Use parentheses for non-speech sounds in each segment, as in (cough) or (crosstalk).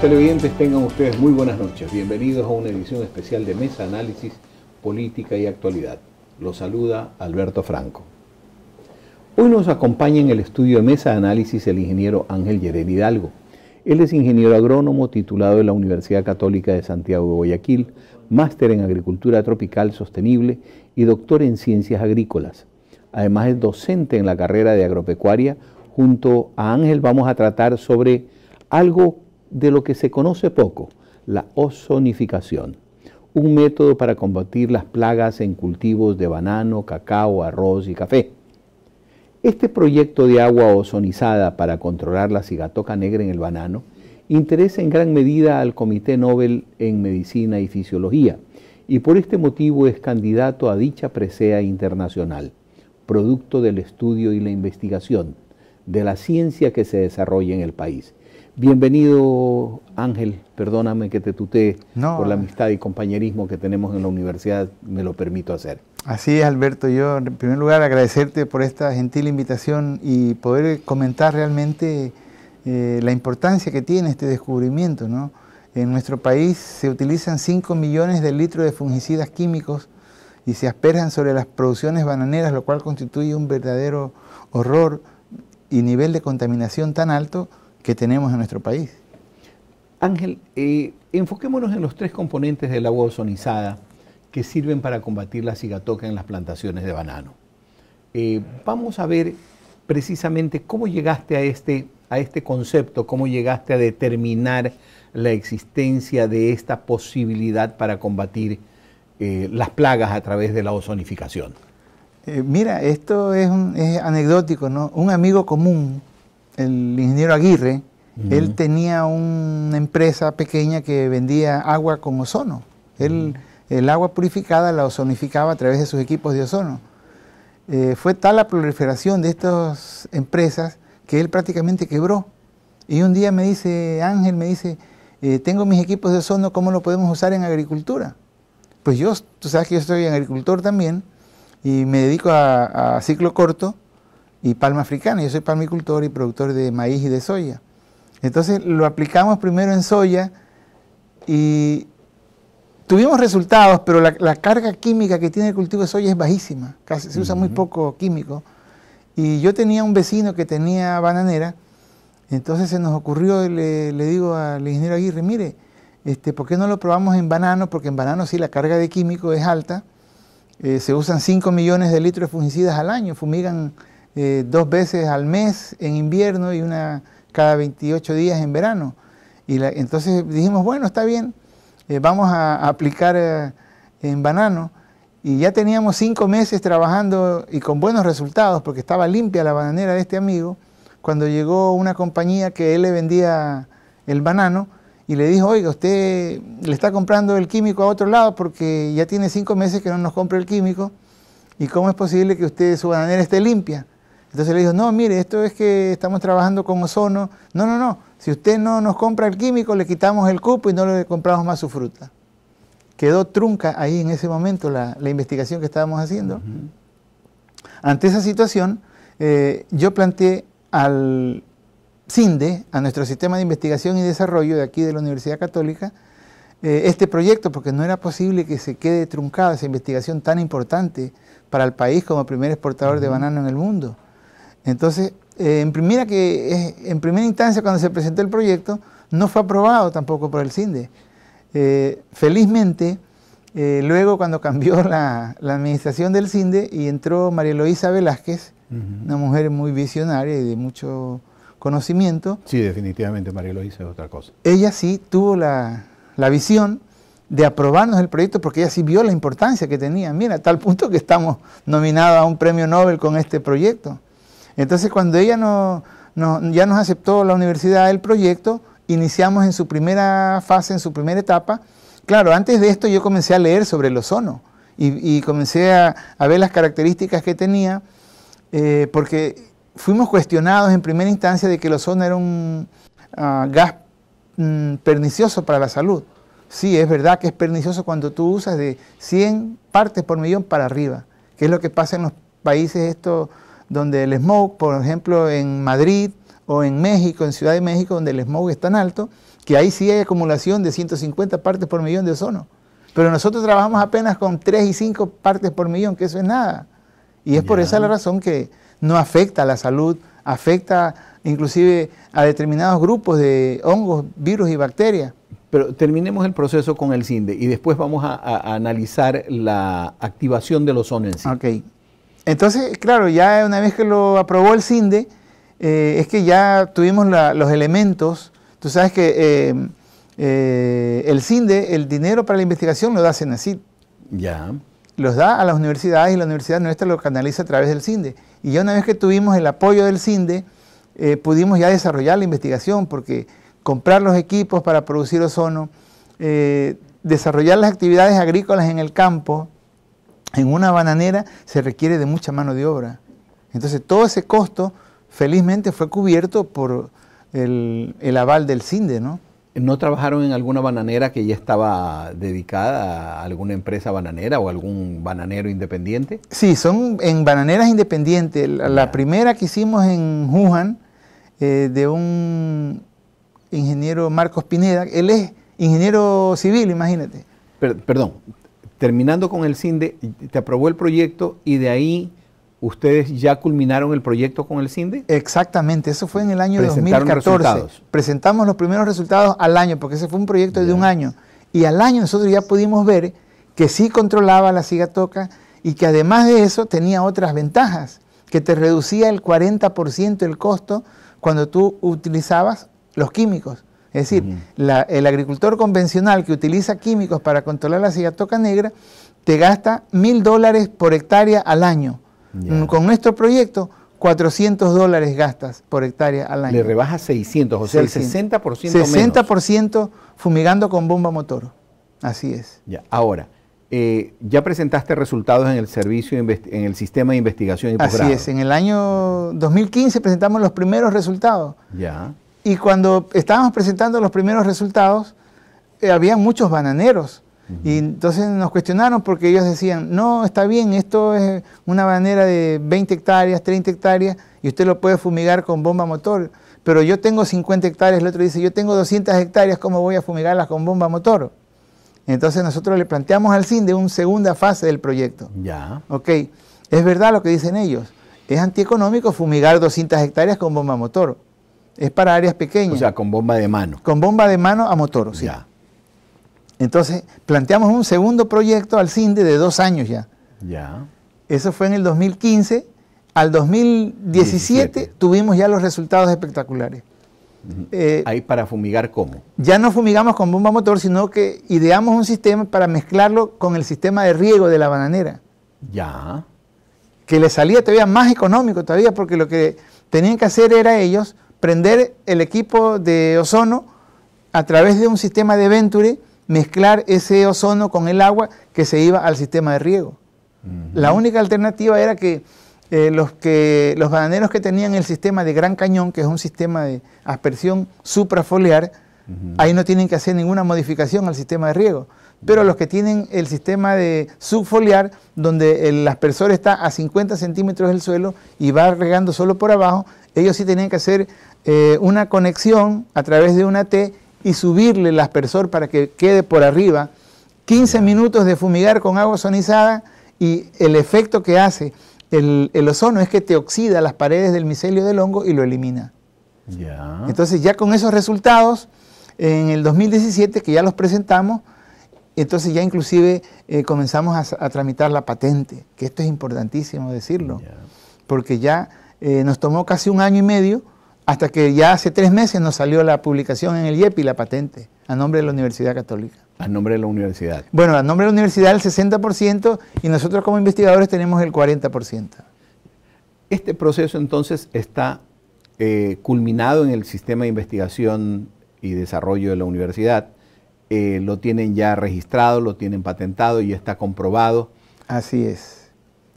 televidentes, tengan ustedes muy buenas noches. Bienvenidos a una edición especial de Mesa Análisis, Política y Actualidad. Los saluda Alberto Franco. Hoy nos acompaña en el estudio de Mesa Análisis el ingeniero Ángel Yeren Hidalgo. Él es ingeniero agrónomo titulado de la Universidad Católica de Santiago de Guayaquil, máster en Agricultura Tropical Sostenible y doctor en Ciencias Agrícolas. Además es docente en la carrera de agropecuaria. Junto a Ángel vamos a tratar sobre algo de lo que se conoce poco, la ozonificación, un método para combatir las plagas en cultivos de banano, cacao, arroz y café. Este proyecto de agua ozonizada para controlar la cigatoca negra en el banano interesa en gran medida al Comité Nobel en Medicina y Fisiología y por este motivo es candidato a dicha presea internacional, producto del estudio y la investigación, de la ciencia que se desarrolla en el país. Bienvenido Ángel, perdóname que te tutee por la amistad y compañerismo que tenemos en la universidad, me lo permito hacer. Así es Alberto, yo en primer lugar agradecerte por esta gentil invitación y poder comentar realmente eh, la importancia que tiene este descubrimiento. En nuestro país se utilizan 5 millones de litros de fungicidas químicos y se asperjan sobre las producciones bananeras, lo cual constituye un verdadero horror y nivel de contaminación tan alto que tenemos en nuestro país. Ángel, eh, enfoquémonos en los tres componentes del agua ozonizada que sirven para combatir la cigatoca en las plantaciones de banano. Eh, vamos a ver precisamente cómo llegaste a este, a este concepto, cómo llegaste a determinar la existencia de esta posibilidad para combatir eh, las plagas a través de la ozonificación. mira, esto es, es anecdótico, ¿no? Un amigo común el ingeniero Aguirre, él tenía una empresa pequeña que vendía agua con ozono. Él, El agua purificada la ozonificaba a través de sus equipos de ozono. Eh, fue tal la proliferación de estas empresas que él prácticamente quebró. Y un día me dice, Ángel, me dice, eh, tengo mis equipos de ozono, ¿cómo lo podemos usar en agricultura? Pues yo, tú sabes que yo soy agricultor también y me dedico a ciclo corto y palma africana. Yo soy palmicultor y productor de maíz y de soya. Entonces lo aplicamos primero en soya y tuvimos resultados, pero la, carga química que tiene el cultivo de soya es bajísima, casi, se usa muy poco químico. Y yo tenía un vecino que tenía bananera, entonces se nos ocurrió, le, digo al ingeniero Aguirre, mire, este, ¿por qué no lo probamos en banano? Porque en banano sí la carga de químico es alta, eh, se usan 5 millones de litros de fungicidas al año, fumigan eh, dos veces al mes en invierno y una cada 28 días en verano. Y entonces dijimos, bueno, está bien, eh, vamos a, aplicar eh, en banano. Y ya teníamos cinco meses trabajando y con buenos resultados, porque estaba limpia la bananera de este amigo, cuando llegó una compañía que él le vendía el banano y le dijo, oiga, usted le está comprando el químico a otro lado porque ya tiene cinco meses que no nos compra el químico, ¿y cómo es posible que usted, su bananera esté limpia? Entonces le dijo, no, mire, esto es que estamos trabajando con ozono. No, no, no, si usted no nos compra el químico, le quitamos el cupo y no le compramos más su fruta. Quedó trunca ahí en ese momento la, investigación que estábamos haciendo. Ante esa situación, eh, yo planteé al CINDE, a nuestro sistema de investigación y desarrollo de aquí de la Universidad Católica, eh, este proyecto, porque no era posible que se quede truncada esa investigación tan importante para el país como primer exportador de banano en el mundo. Entonces, eh, en, primera que, en primera instancia, cuando se presentó el proyecto, no fue aprobado tampoco por el CINDE. Eh, felizmente, eh, luego cuando cambió (laughs) la, administración del CINDE y entró María Eloísa Velázquez, una mujer muy visionaria y de mucho conocimiento. Sí, definitivamente María Eloísa es otra cosa. Ella sí tuvo la, la visión de aprobarnos el proyecto porque ella sí vio la importancia que tenía. Mira, a tal punto que estamos nominados a un premio Nobel con este proyecto. Entonces cuando ella ya nos aceptó la universidad el proyecto, iniciamos en su primera fase, en su primera etapa. Claro, antes de esto yo comencé a leer sobre el ozono y, comencé a, ver las características que tenía, eh, porque fuimos cuestionados en primera instancia de que el ozono era un ah, gas mm, pernicioso para la salud. Sí, es verdad que es pernicioso cuando tú usas de 100 partes por millón para arriba, que es lo que pasa en los países estos donde el smog, por ejemplo, en Madrid o en México, en Ciudad de México, donde el smog es tan alto, que ahí sí hay acumulación de 150 partes por millón de ozono. Pero nosotros trabajamos apenas con 3 y 5 partes por millón, que eso es nada. Y es por esa la razón que no afecta a la salud, afecta inclusive a determinados grupos de hongos, virus y bacterias. Pero terminemos el proceso con el CINDE y después vamos a, analizar la activación del ozono en sí. Ok, entonces, claro, ya una vez que lo aprobó el CINDE, eh, es que ya tuvimos los elementos. Tú sabes que eh, eh, el CINDE, el dinero para la investigación lo da CENACID. Ya. Los da a las universidades y la universidad nuestra lo canaliza a través del CINDE. Y ya una vez que tuvimos el apoyo del CINDE, pudimos ya desarrollar la investigación, porque comprar los equipos para producir ozono, desarrollar las actividades agrícolas en el campo, en una bananera se requiere de mucha mano de obra. Entonces todo ese costo felizmente fue cubierto por el, aval del CINDE, ¿no? ¿No trabajaron en alguna bananera que ya estaba dedicada a alguna empresa bananera o algún bananero independiente? Sí, son en bananeras independientes. La, primera que hicimos en Wuhan, eh, de un ingeniero Marcos Pineda, él es ingeniero civil, imagínate. perdón, terminando con el CINDE, te aprobó el proyecto y de ahí ustedes ya culminaron el proyecto con el CINDE. Exactamente, eso fue en el año 2014. Presentamos los primeros resultados al año, porque ese fue un proyecto de un año. Y al año nosotros ya pudimos ver que sí controlaba la cigatoca y que además de eso tenía otras ventajas, que te reducía el 40% el costo cuando tú utilizabas los químicos. Es decir, el agricultor convencional que utiliza químicos para controlar la toca negra te gasta mil dólares por hectárea al año. Mm, con nuestro proyecto, 400 dólares gastas por hectárea al año. Le rebajas 600, o sea, el 60% 60% fumigando con bomba motor. Así es. Ya. Ahora, eh, ya presentaste resultados en el servicio, en el sistema de investigación y Así es, en el año 2015 presentamos los primeros resultados. Ya. Y cuando estábamos presentando los primeros resultados, eh, había muchos bananeros. Y entonces nos cuestionaron porque ellos decían, no, está bien, esto es una bananera de 20 hectáreas, 30 hectáreas, y usted lo puede fumigar con bomba motor. Pero yo tengo 50 hectáreas, el otro dice, yo tengo 200 hectáreas, ¿cómo voy a fumigarlas con bomba motor? Entonces nosotros le planteamos al de una segunda fase del proyecto. Ya. Ok, es verdad lo que dicen ellos. Es antieconómico fumigar 200 hectáreas con bomba motor. Es para áreas pequeñas. O sea, con bomba de mano. Con bomba de mano a motor, sí. Ya. Entonces, planteamos un segundo proyecto al CINDE de dos años ya. Ya. Eso fue en el 2015. Al 2017 tuvimos ya los resultados espectaculares. Eh, Ahí para fumigar cómo. Ya no fumigamos con bomba a motor, sino que ideamos un sistema para mezclarlo con el sistema de riego de la bananera. Ya. Que le salía todavía más económico todavía, porque lo que tenían que hacer era ellos prender el equipo de ozono a través de un sistema de Venture, mezclar ese ozono con el agua que se iba al sistema de riego. La única alternativa era que, eh, los que los que tenían el sistema de Gran Cañón, que es un sistema de aspersión suprafoliar, ahí no tienen que hacer ninguna modificación al sistema de riego pero los que tienen el sistema de subfoliar, donde el aspersor está a 50 centímetros del suelo y va regando solo por abajo, ellos sí tenían que hacer eh, una conexión a través de una T y subirle el aspersor para que quede por arriba. 15 minutos de fumigar con agua ozonizada y el efecto que hace el, ozono es que te oxida las paredes del micelio del hongo y lo elimina. Entonces ya con esos resultados, en el 2017 que ya los presentamos, entonces ya inclusive eh, comenzamos a, tramitar la patente, que esto es importantísimo decirlo, porque ya eh, nos tomó casi un año y medio hasta que ya hace tres meses nos salió la publicación en el IEPI, e la patente, a nombre de la Universidad Católica. A nombre de la universidad. Bueno, a nombre de la universidad el 60% y nosotros como investigadores tenemos el 40%. Este proceso entonces está eh, culminado en el sistema de investigación y desarrollo de la universidad eh, lo tienen ya registrado, lo tienen patentado y está comprobado. Así es.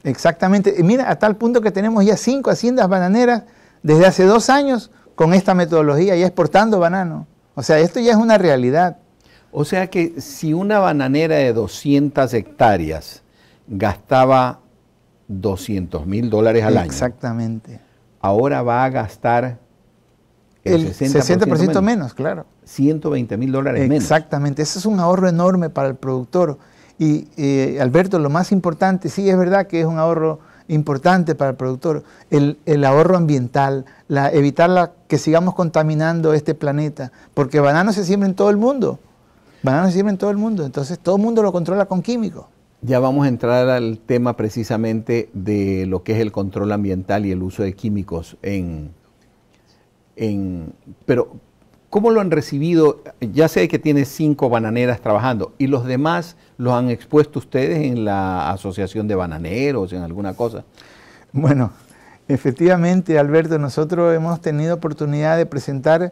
Exactamente. Y mira, a tal punto que tenemos ya cinco haciendas bananeras desde hace dos años con esta metodología, ya exportando banano. O sea, esto ya es una realidad. O sea que si una bananera de 200 hectáreas gastaba 200 mil dólares al año. Exactamente. Ahora va a gastar el, 60%, menos, claro. 120 mil dólares menos. Exactamente, eso es un ahorro enorme para el productor. Y eh, Alberto, lo más importante, sí es verdad que es un ahorro importante para el productor, el, ahorro ambiental, la, evitar la, que sigamos contaminando este planeta, porque bananos se siembran en todo el mundo, bananos se siembran en todo el mundo, entonces todo el mundo lo controla con químicos. Ya vamos a entrar al tema precisamente de lo que es el control ambiental y el uso de químicos en, pero ¿cómo lo han recibido? Ya sé que tiene cinco bananeras trabajando y los demás los han expuesto ustedes en la Asociación de Bananeros, en alguna cosa. Bueno, efectivamente, Alberto, nosotros hemos tenido oportunidad de presentar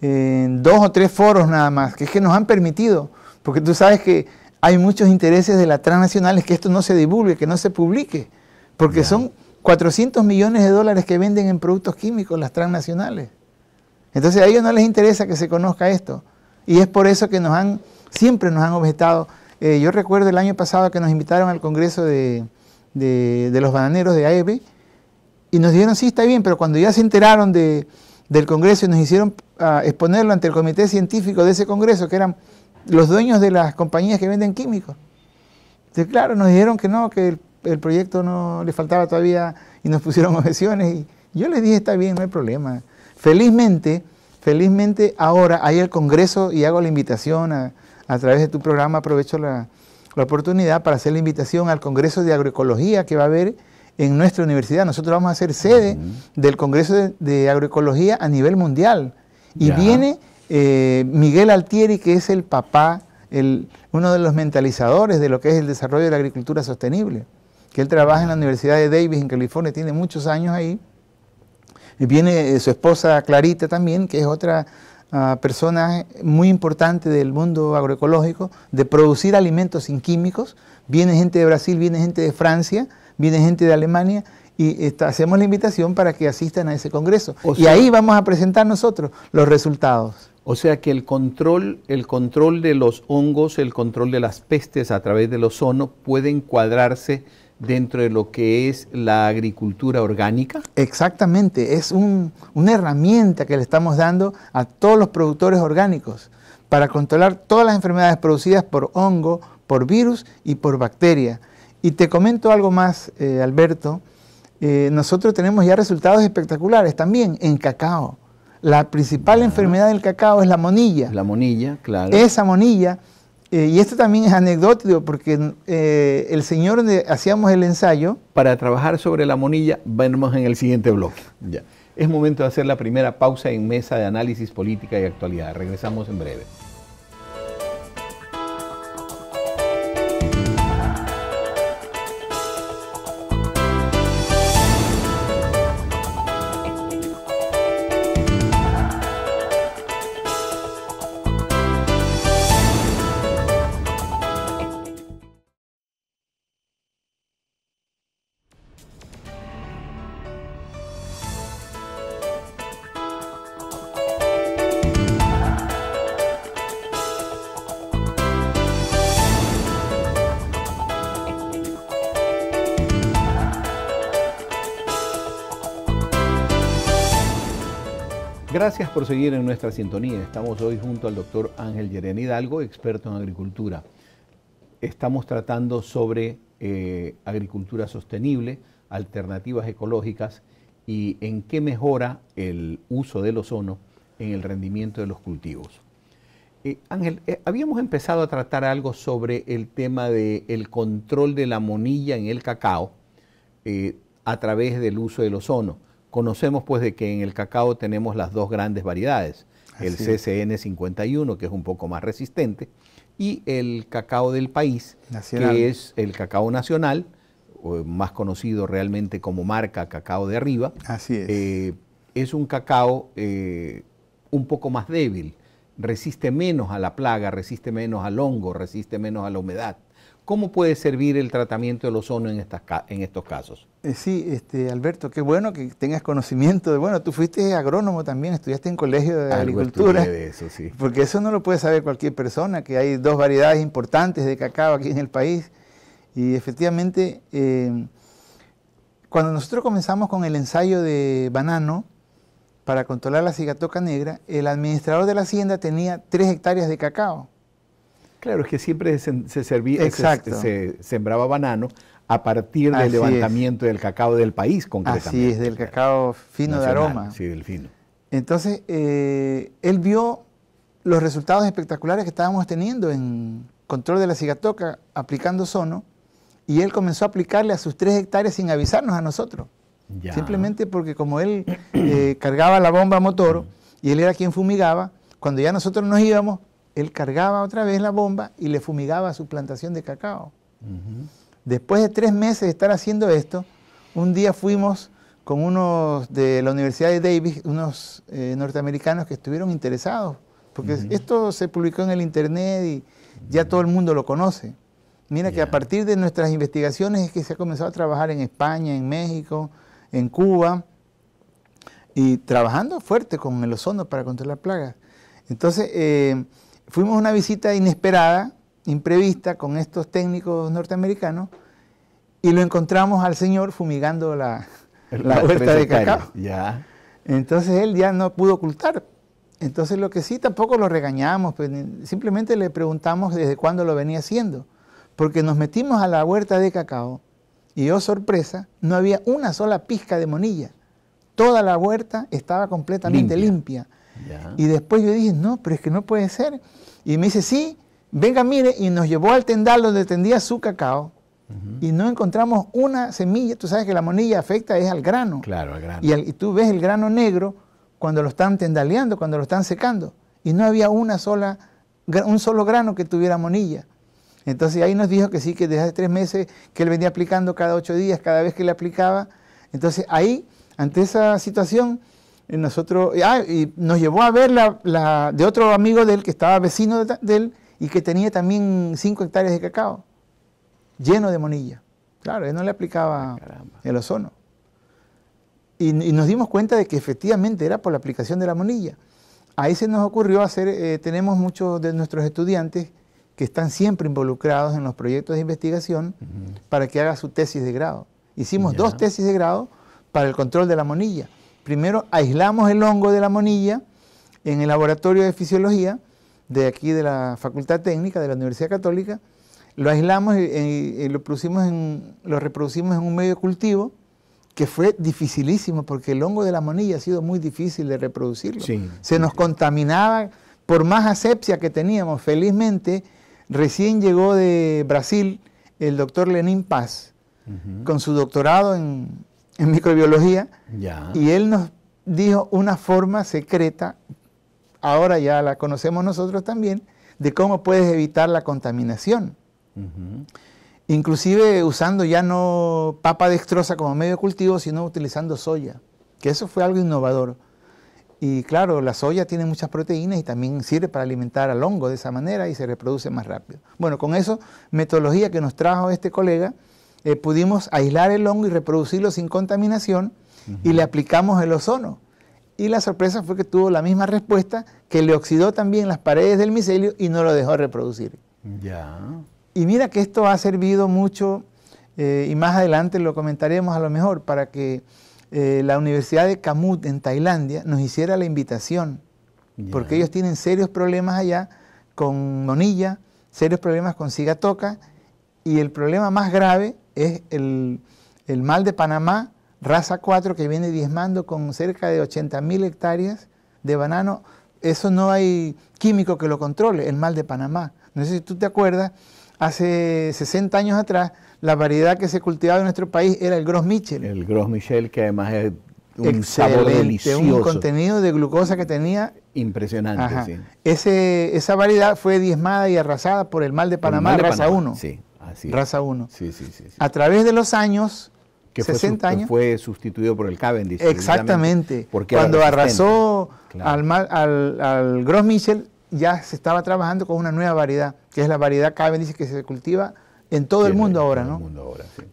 en eh, dos o tres foros nada más, que es que nos han permitido, porque tú sabes que hay muchos intereses de las transnacionales que esto no se divulgue, que no se publique, porque son 400 millones de dólares que venden en productos químicos las transnacionales. Entonces a ellos no les interesa que se conozca esto. Y es por eso que nos han, siempre nos han objetado. Eh, yo recuerdo el año pasado que nos invitaron al Congreso de, los Bananeros de AEB y nos dijeron, sí, está bien, pero cuando ya se enteraron de, del Congreso y nos hicieron ah, exponerlo ante el comité científico de ese Congreso, que eran los dueños de las compañías que venden químicos. Entonces, claro, nos dijeron que no, que el el proyecto no le faltaba todavía y nos (laughs) pusieron objeciones. Y yo les dije, está bien, no hay problema. Felizmente, felizmente ahora hay el Congreso y hago la invitación a, través de tu programa, aprovecho la, oportunidad para hacer la invitación al Congreso de Agroecología que va a haber en nuestra universidad. Nosotros vamos a ser sede del Congreso de, Agroecología a nivel mundial. Y viene eh, Miguel Altieri, que es el papá, el, uno de los mentalizadores de lo que es el desarrollo de la agricultura sostenible que él trabaja en la Universidad de Davis en California, tiene muchos años ahí. Y viene eh, su esposa Clarita también, que es otra ah, persona muy importante del mundo agroecológico, de producir alimentos sin químicos. Viene gente de Brasil, viene gente de Francia, viene gente de Alemania y hacemos la invitación para que asistan a ese congreso. y ahí vamos a presentar nosotros los resultados. O sea que el control, el control de los hongos, el control de las pestes a través del ozono puede encuadrarse dentro de lo que es la agricultura orgánica? Exactamente, es una herramienta que le estamos dando a todos los productores orgánicos para controlar todas las enfermedades producidas por hongo, por virus y por bacteria. Y te comento algo más, eh, Alberto, eh, nosotros tenemos ya resultados espectaculares también en cacao. La principal enfermedad del cacao es la monilla. La monilla, claro. Esa monilla, eh, y esto también es anecdótico porque eh, el señor donde hacíamos el ensayo... Para trabajar sobre la monilla, veremos en el siguiente bloque. Ya. Es momento de hacer la primera pausa en mesa de análisis política y actualidad. Regresamos en breve. por seguir en nuestra sintonía. Estamos hoy junto al doctor Ángel Yeren Hidalgo, experto en agricultura. Estamos tratando sobre eh, agricultura sostenible, alternativas ecológicas y en qué mejora el uso del ozono en el rendimiento de los cultivos. Eh, Ángel, eh, habíamos empezado a tratar algo sobre el tema del el control de la monilla en el cacao a través del uso del ozono Conocemos pues de que en el cacao tenemos las dos grandes variedades, el CCN51, que es un poco más resistente, y el cacao del país, que es el cacao nacional, más conocido realmente como marca Cacao de Arriba. Así es. Eh, es un cacao eh, un poco más débil, resiste menos a la plaga, resiste menos al hongo, resiste menos a la humedad. ¿Cómo puede servir el tratamiento del ozono en, en estos casos? Eh, sí, este, Alberto, qué bueno que tengas conocimiento de, bueno, tú fuiste agrónomo también, estudiaste en colegio de agricultura. eso, sí. (laughs) Porque eso no lo puede saber cualquier persona, que hay dos variedades importantes de cacao aquí en el país. Y efectivamente, eh, cuando nosotros comenzamos con el ensayo de banano para controlar la cigatoca negra, el administrador de la hacienda tenía tres hectáreas de cacao Claro, es que siempre se, servía, se, se, sembraba banano a partir del levantamiento del cacao del país, concretamente. Así es, del cacao fino de aroma. Sí, del fino. Entonces, eh, él vio los resultados espectaculares que estábamos teniendo en control de la cigatoca aplicando sono, y él comenzó a aplicarle a sus tres hectáreas sin avisarnos a nosotros. Simplemente porque como él eh, cargaba la bomba motor mm. y él era quien fumigaba, cuando ya nosotros nos íbamos, él cargaba otra vez la bomba y le fumigaba su plantación de cacao. Después de tres meses de estar haciendo esto, un día fuimos con unos de la Universidad de Davis, unos eh, norteamericanos que estuvieron interesados, porque esto se publicó en el Internet y ya todo el mundo lo conoce. Mira que a partir de nuestras investigaciones es que se ha comenzado a trabajar en España, en México, en Cuba, y trabajando fuerte con el ozono para controlar plagas. Entonces, eh, fuimos a una visita inesperada, imprevista, con estos técnicos norteamericanos y lo encontramos al señor fumigando la, huerta (laughs) de cacao. Ya. Entonces él ya no pudo ocultar. Entonces lo que sí tampoco lo regañamos, pues, simplemente le preguntamos desde cuándo lo venía haciendo. Porque nos metimos a la huerta de cacao y oh sorpresa, no había una sola pizca de monilla. Toda la huerta estaba completamente limpia. Y después yo dije, no, pero es que no puede ser. Y me dice, sí, venga, mire, y nos llevó al tendal donde tendía su cacao. Y no encontramos una semilla. Tú sabes que la monilla afecta es al grano. Claro, al grano. Y, tú ves el grano negro cuando lo están tendaleando, cuando lo están secando. Y no había una sola, un solo grano que tuviera monilla. Entonces ahí nos dijo que sí, que desde hace tres meses que él venía aplicando cada ocho días, cada vez que le aplicaba. Entonces ahí, ante esa situación, nosotros, ah, y nos llevó a ver la, de otro amigo de él que estaba vecino de, él y que tenía también 5 hectáreas de cacao, lleno de monilla. Claro, él no le aplicaba ah, el ozono. Y, nos dimos cuenta de que efectivamente era por la aplicación de la monilla. Ahí se nos ocurrió hacer, eh, tenemos muchos de nuestros estudiantes que están siempre involucrados en los proyectos de investigación para que haga su tesis de grado. Hicimos dos tesis de grado para el control de la monilla primero aislamos el hongo de la monilla en el laboratorio de fisiología de aquí de la Facultad Técnica de la Universidad Católica, lo aislamos y, lo, lo reproducimos en un medio cultivo que fue dificilísimo porque el hongo de la monilla ha sido muy difícil de reproducirlo. Se nos contaminaba por más asepsia que teníamos. Felizmente, recién llegó de Brasil el doctor Lenín Paz con su doctorado en, en microbiología, y él nos dijo una forma secreta, ahora ya la conocemos nosotros también, de cómo puedes evitar la contaminación. Inclusive usando ya no papa dextrosa como medio cultivo, sino utilizando soya, que eso fue algo innovador. Y claro, la soya tiene muchas proteínas y también sirve para alimentar al hongo de esa manera y se reproduce más rápido. Bueno, con eso, metodología que nos trajo este colega, eh, pudimos aislar el hongo y reproducirlo sin contaminación y le aplicamos el ozono. Y la sorpresa fue que tuvo la misma respuesta que le oxidó también las paredes del micelio y no lo dejó reproducir. Y mira que esto ha servido mucho eh, y más adelante lo comentaremos a lo mejor para que eh, la Universidad de Kamut en Tailandia nos hiciera la invitación, porque ellos tienen serios problemas allá con monilla, serios problemas con cigatoca y el problema más grave es el, mal de Panamá, raza 4, que viene diezmando con cerca de 80.000 mil hectáreas de banano. Eso no hay químico que lo controle, el mal de Panamá. No sé si tú te acuerdas, hace 60 años atrás, la variedad que se cultivaba en nuestro país era el Gros Michel. El Gros Michel, que además es un sabor delicioso. Un contenido de glucosa que tenía. Impresionante, sí. Ese, esa variedad fue diezmada y arrasada por el mal de Panamá, raza 1. Sí raza 1. A través de los años, que 60 fue, años. Fue sustituido por el Cavendish. Exactamente. Porque Cuando arrasó al, al, Michel, ya se estaba trabajando con una nueva variedad, que es la variedad Cavendish que se cultiva en todo el mundo ahora,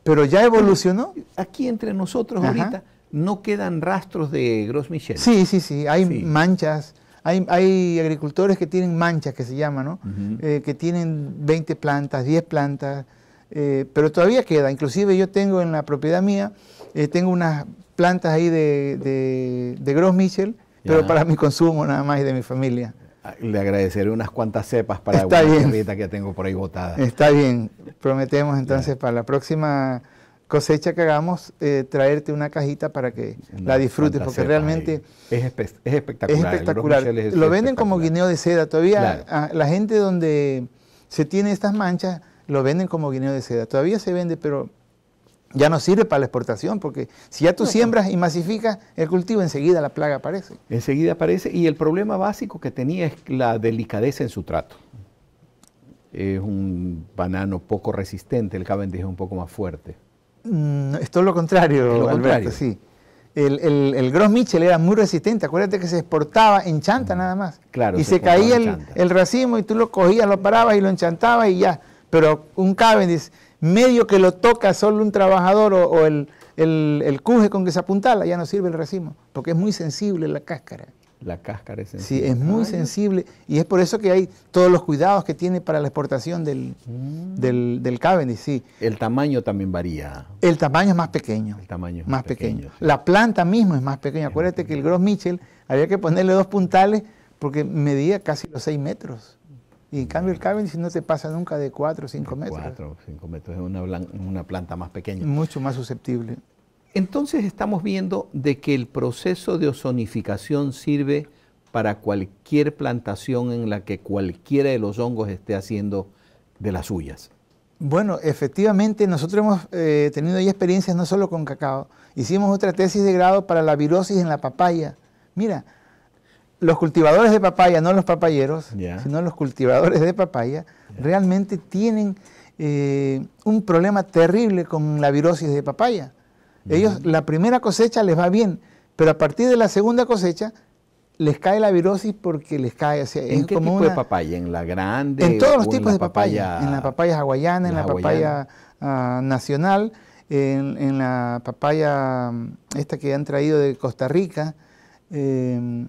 Pero ya evolucionó. Aquí entre nosotros ahorita no quedan rastros de Gros Michel. Sí, sí, sí, hay manchas, hay, agricultores que tienen manchas, que se llama, ¿no? Eh, que tienen 20 plantas, 10 plantas, eh, pero todavía queda. Inclusive yo tengo en la propiedad mía, eh, tengo unas plantas ahí de, de, de Michel, pero para mi consumo nada más y de mi familia. Ah, le agradeceré unas cuantas cepas para la una bien. que tengo por ahí botada. Está bien, prometemos entonces para la próxima cosecha que hagamos, eh, traerte una cajita para que la disfrutes, porque realmente... Es, espectacular. Es espectacular. lo venden como guineo de seda. Todavía la gente donde se tiene estas manchas, lo venden como guineo de seda. Todavía se vende, pero ya no sirve para la exportación, porque si ya tú siembras y masificas el cultivo, enseguida la plaga aparece. Enseguida aparece, y el problema básico que tenía es la delicadeza en su trato. Es un banano poco resistente, el cavendish es un poco más fuerte esto mm, es todo lo contrario, lo sí. El, gros michel era muy resistente, acuérdate que se exportaba en chanta mm, nada más. Claro, y se, caía el, el, racimo y tú lo cogías, lo parabas y lo enchantabas y ya. Pero un Cavendish, medio que lo toca solo un trabajador o, el, el, el cuje con que se apuntala, ya no sirve el racimo, porque es muy sensible la cáscara. La cáscara es sensible. Sí, es muy sensible y es por eso que hay todos los cuidados que tiene para la exportación del, mm. del, Cavendish, sí. El tamaño también varía. El tamaño es más pequeño. El tamaño más, pequeño. La planta misma es más pequeña. Acuérdate que el gros michel había que ponerle dos puntales porque medía casi los seis metros. Y en cambio el Cavendish no te pasa nunca de cuatro o cinco metros. 4 o 5 metros, es una, una planta más pequeña. Mucho más susceptible. Entonces estamos viendo de que el proceso de ozonificación sirve para cualquier plantación en la que cualquiera de los hongos esté haciendo de las suyas. Bueno, efectivamente nosotros hemos eh, tenido ya experiencias no solo con cacao, hicimos otra tesis de grado para la virosis en la papaya. Mira, los cultivadores de papaya, no los papayeros, sino los cultivadores de papaya, realmente tienen eh, un problema terrible con la virosis de papaya. Ellos, la primera cosecha les va bien, pero a partir de la segunda cosecha les cae la virosis porque les cae ¿En qué tipo de papaya? ¿En la grande? En todos los tipos de papaya, En la papaya hawaiana, en la, papaya ah, nacional, en, la papaya mm, esta que han traído de Costa Rica eh,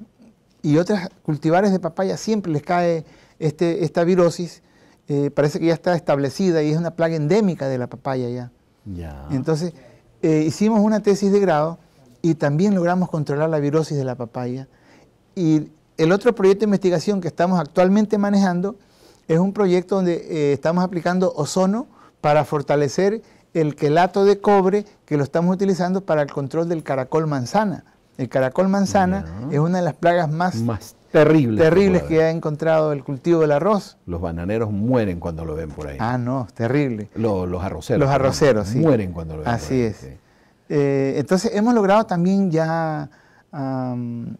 y otras cultivares de papaya siempre les cae este, esta virosis. Eh, parece que ya está establecida y es una plaga endémica de la papaya ya. ya. Entonces, eh, hicimos una tesis de grado y también logramos controlar la virosis de la papaya. Y el otro proyecto de investigación que estamos actualmente manejando es un proyecto donde eh, estamos aplicando ozono para fortalecer el quelato de cobre que lo estamos utilizando para el control del caracol manzana. El caracol manzana es una de las plagas más terribles, que ha encontrado el cultivo del arroz. Los bananeros mueren cuando lo ven por ahí. Ah, no, terrible. los arroceros. Los arroceros, sí. Mueren cuando lo ven. Así es. Eh, entonces hemos logrado también ya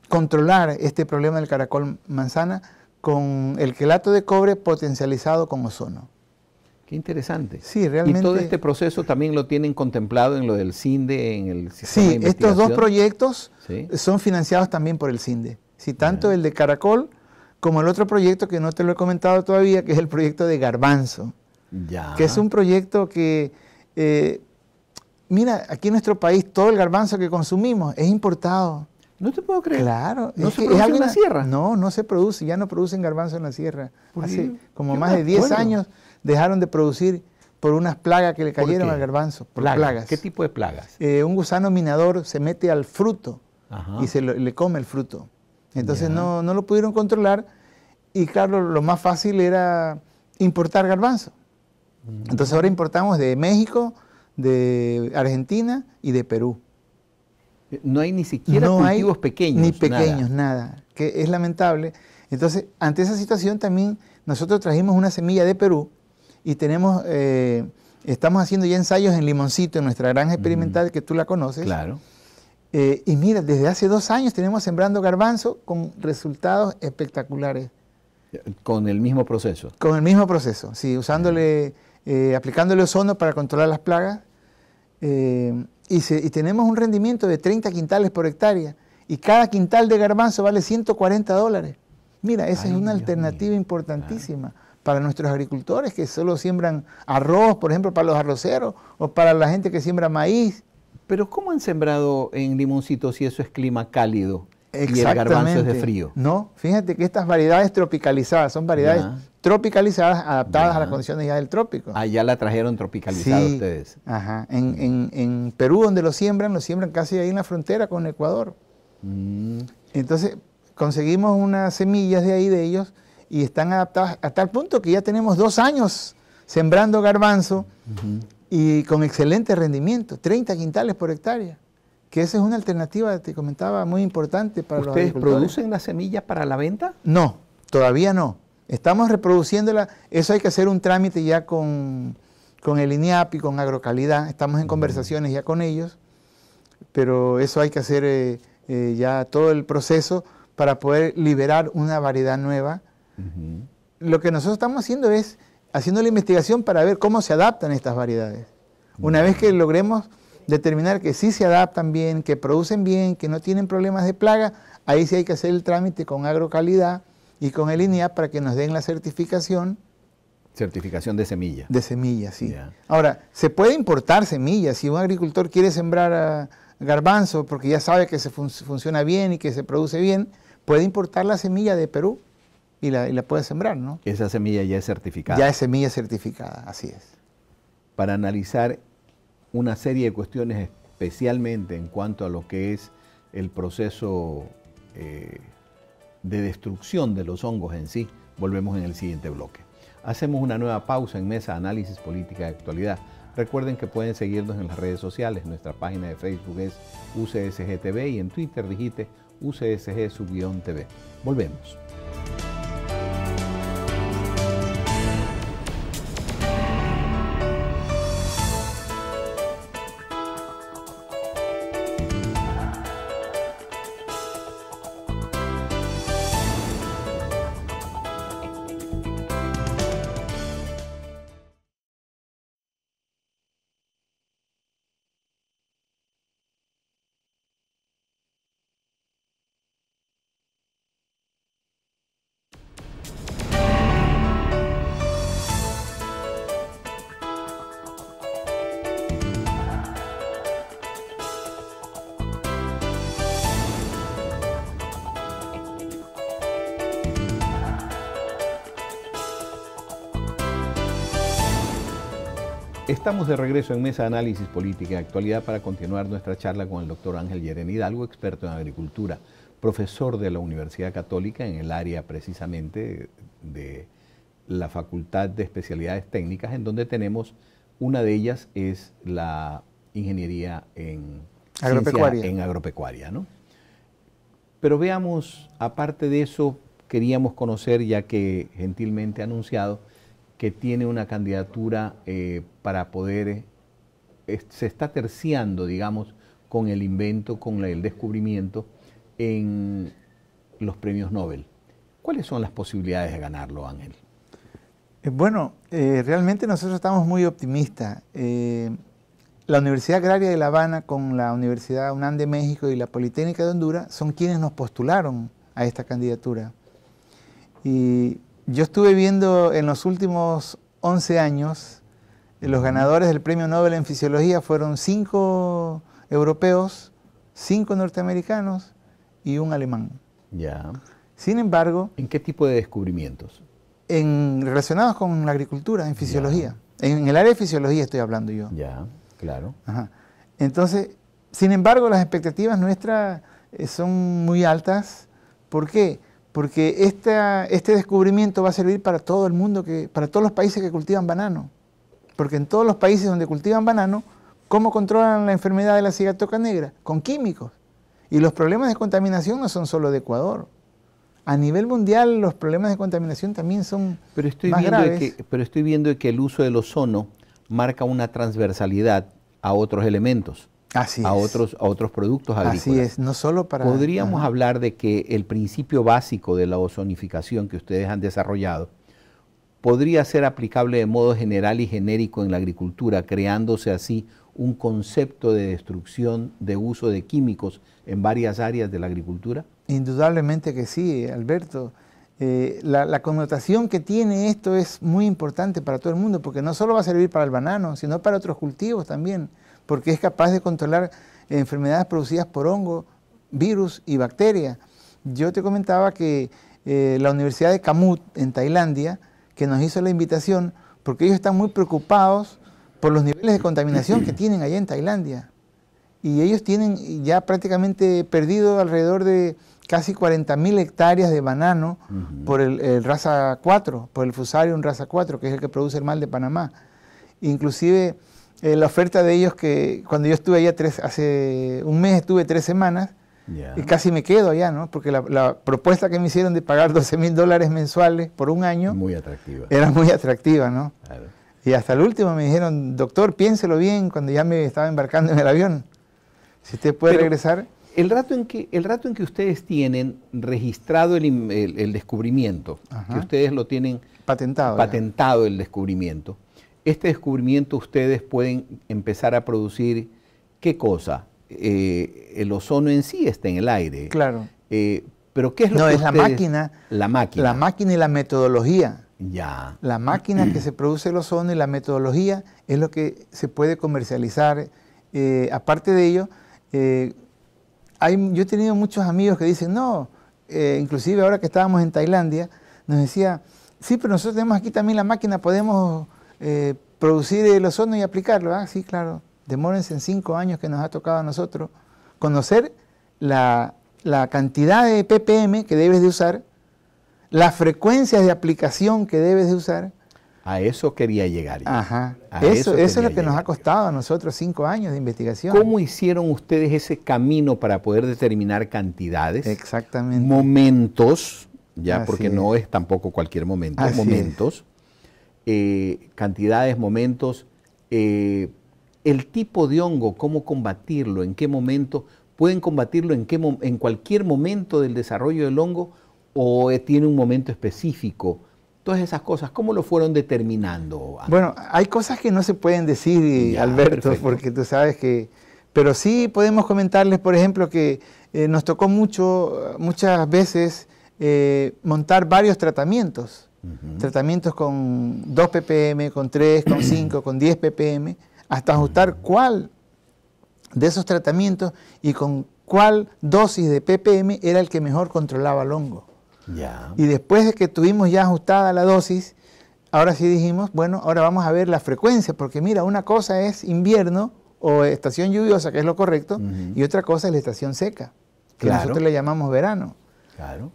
controlar este problema del caracol manzana con el quelato de cobre potencializado con ozono. Qué interesante. Sí, realmente. Y todo este proceso también lo tienen contemplado en lo del CINDE, en el sistema sí, estos dos proyectos son financiados también por el CINDE. Si tanto el de Caracol como el otro proyecto que no te lo he comentado todavía, que es el proyecto de Garbanzo. Ya. Que es un proyecto que, eh, mira, aquí en nuestro país todo el garbanzo que consumimos es importado. No te puedo creer. Claro. es que produce en la sierra? No, no se produce, ya no producen garbanzo en la sierra. Hace como más de 10 años dejaron de producir por unas plagas que le cayeron al garbanzo. Por plagas. ¿Qué tipo de plagas? Eh, un gusano minador se mete al fruto y se le come el fruto. Entonces no, lo pudieron controlar y claro, lo más fácil era importar garbanzo. Mm. Entonces ahora importamos de México, de Argentina y de Perú. Eh, no hay ni siquiera cultivos pequeños. Ni pequeños, nada. que es lamentable. Entonces, ante esa situación también nosotros trajimos una semilla de Perú y tenemos, eh, estamos haciendo ya ensayos en limoncito, en nuestra granja mm. experimental que tú la conoces. Claro. Eh, y mira, desde hace dos años tenemos sembrando garbanzo con resultados espectaculares. Con el mismo proceso. Con el mismo proceso, sí, usándole, eh, aplicándole ozono para controlar las plagas. Eh, y, tenemos un rendimiento de 30 quintales por hectárea. Y cada quintal de garbanzo vale 140 dólares. Mira, esa es una alternativa importantísima para nuestros agricultores que solo siembran arroz, por ejemplo, para los arroceros, o para la gente que siembra maíz, pero ¿cómo han sembrado en limoncito si eso es clima cálido y el garbanzo es de frío? No, fíjate que estas variedades tropicalizadas son variedades tropicalizadas adaptadas a las condiciones ya del trópico. Ah, ya la trajeron tropicalizada ustedes. Ajá. Mm. En, Perú, donde lo siembran, lo siembran casi ahí en la frontera con Ecuador. Mm. Entonces, conseguimos unas semillas de ahí de ellos y están adaptadas hasta tal punto que ya tenemos dos años sembrando garbanzo y con excelente rendimiento, 30 quintales por hectárea, que esa es una alternativa, te comentaba, muy importante para los ¿Ustedes producen la semilla para la venta? No, todavía no. Estamos reproduciéndola, eso hay que hacer un trámite ya con, el INIAP y con Agrocalidad, estamos en mm. conversaciones ya con ellos, pero eso hay que hacer eh, eh, ya todo el proceso para poder liberar una variedad nueva. Lo que nosotros estamos haciendo es haciendo la investigación para ver cómo se adaptan estas variedades. Una vez que logremos determinar que sí se adaptan bien, que producen bien, que no tienen problemas de plaga, ahí sí hay que hacer el trámite con agrocalidad y con el INEA para que nos den la certificación. Certificación de semilla. De semilla, sí. Ahora, se puede importar semillas. Si un agricultor quiere sembrar ah, garbanzo porque ya sabe que se funciona bien y que se produce bien, puede importar la semilla de Perú y la, y puedes sembrar, ¿no? Esa semilla ya es certificada. Ya es semilla certificada, así es. Para analizar una serie de cuestiones especialmente en cuanto a lo que es el proceso eh, de destrucción de los hongos en sí, volvemos en el siguiente bloque. Hacemos una nueva pausa en Mesa Análisis Política de Actualidad. Recuerden que pueden seguirnos en las redes sociales. Nuestra página de Facebook es UCSGTV y en Twitter digite UCSG-TV. Volvemos. Estamos de regreso en Mesa de Análisis Política y Actualidad para continuar nuestra charla con el doctor Ángel Yeren Hidalgo, experto en agricultura, profesor de la Universidad Católica en el área precisamente de la Facultad de Especialidades Técnicas, en donde tenemos una de ellas es la ingeniería en agropecuaria. En agropecuaria Pero veamos, aparte de eso, queríamos conocer, ya que gentilmente ha anunciado, que tiene una candidatura eh, para poder, eh, se está terciando, digamos, con el invento, con el descubrimiento en los premios Nobel. ¿Cuáles son las posibilidades de ganarlo, Ángel? Eh, bueno, realmente nosotros estamos muy optimistas. la Universidad Agraria de La Habana con la Universidad UNAM de México y la Politécnica de Honduras son quienes nos postularon a esta candidatura. Y yo estuve viendo en los últimos 11 años, eh, los ganadores del Premio Nobel en Fisiología fueron 5 europeos, 5 norteamericanos y un alemán. Ya. Sin embargo... ¿En qué tipo de descubrimientos? En, relacionados con la agricultura, en fisiología. En, el área de fisiología estoy hablando yo. Ya, claro. Entonces, sin embargo, las expectativas nuestras eh, son muy altas. ¿Por qué? porque este descubrimiento va a servir para todo el mundo, que, para todos los países que cultivan banano. Porque en todos los países donde cultivan banano, ¿cómo controlan la enfermedad de la cigatoca negra? Con químicos. Y los problemas de contaminación no son solo de Ecuador. A nivel mundial los problemas de contaminación también son pero estoy más graves. pero estoy viendo que el uso del ozono marca una transversalidad a otros elementos a, otros, a otros productos agrícolas. Así es, no solo para... Podríamos hablar de que el principio básico de la ozonificación que ustedes han desarrollado podría ser aplicable de modo general y genérico en la agricultura, creándose así un concepto de destrucción de uso de químicos en varias áreas de la agricultura? Indudablemente que sí, Alberto. Eh, la, connotación que tiene esto es muy importante para todo el mundo, porque no solo va a servir para el banano, sino para otros cultivos también porque es capaz de controlar enfermedades producidas por hongo, virus y bacterias. Yo te comentaba que eh, la Universidad de Kamut en Tailandia, que nos hizo la invitación, porque ellos están muy preocupados por los niveles de contaminación que tienen allá en Tailandia. Y ellos tienen ya prácticamente perdido alrededor de casi 40.000 hectáreas de banano por el, el, raza 4, por el fusarium raza 4, que es el que produce el mal de Panamá. Inclusive eh, la oferta de ellos que cuando yo estuve allá tres, hace un mes estuve tres semanas y casi me quedo allá, ¿no? Porque la, propuesta que me hicieron de pagar 12 (laughs) mil dólares mensuales por un año muy atractiva. era muy atractiva, ¿no? Y hasta el último me dijeron, doctor, piénselo bien cuando ya me estaba embarcando en el avión. Si usted puede regresar. El rato, en que, el rato en que ustedes tienen registrado el, descubrimiento, que ustedes lo tienen patentado, patentado el descubrimiento, este descubrimiento ustedes pueden empezar a producir qué cosa? Eh, el ozono en sí está en el aire. Claro. Eh, pero ¿qué es lo no, es la máquina. La máquina. La máquina y la metodología. Ya. La máquina que se produce el ozono y la metodología es lo que se puede comercializar. Eh, aparte de ello, yo he tenido muchos amigos que dicen, no, inclusive ahora que estábamos en Tailandia, nos decía, sí, pero nosotros tenemos aquí también la máquina, podemos eh, producir el ozono y aplicarlo. ¿ah? sí, claro. Demórense en cinco años que nos ha tocado a nosotros conocer la, cantidad de ppm que debes de usar, las frecuencias de aplicación que debes de usar. A eso quería llegar. Ajá. eso, es lo que nos ha costado a nosotros cinco años de investigación. ¿Cómo hicieron ustedes ese camino para poder determinar cantidades? Exactamente. Momentos, ya, porque no es tampoco cualquier momento, momentos. Eh, cantidades, momentos, eh, el tipo de hongo, cómo combatirlo, en qué momento, pueden combatirlo en, en cualquier momento del desarrollo del hongo o eh, tiene un momento específico. Todas esas cosas, ¿cómo lo fueron determinando? Bueno, hay cosas que no se pueden decir, Alberto, porque tú sabes que... Pero sí podemos comentarles, por ejemplo, que nos tocó mucho, muchas veces, montar varios tratamientos tratamientos con 2 ppm, con 3, con 5, (clears throat) con 10 ppm, hasta ajustar cuál de esos tratamientos y con cuál dosis de ppm era el que mejor controlaba el hongo. Y después de que tuvimos ya ajustada la dosis, ahora sí dijimos, bueno, ahora vamos a ver la frecuencia, porque mira, una cosa es invierno o estación lluviosa, que es lo correcto, y otra cosa es la estación seca, que nosotros le llamamos verano.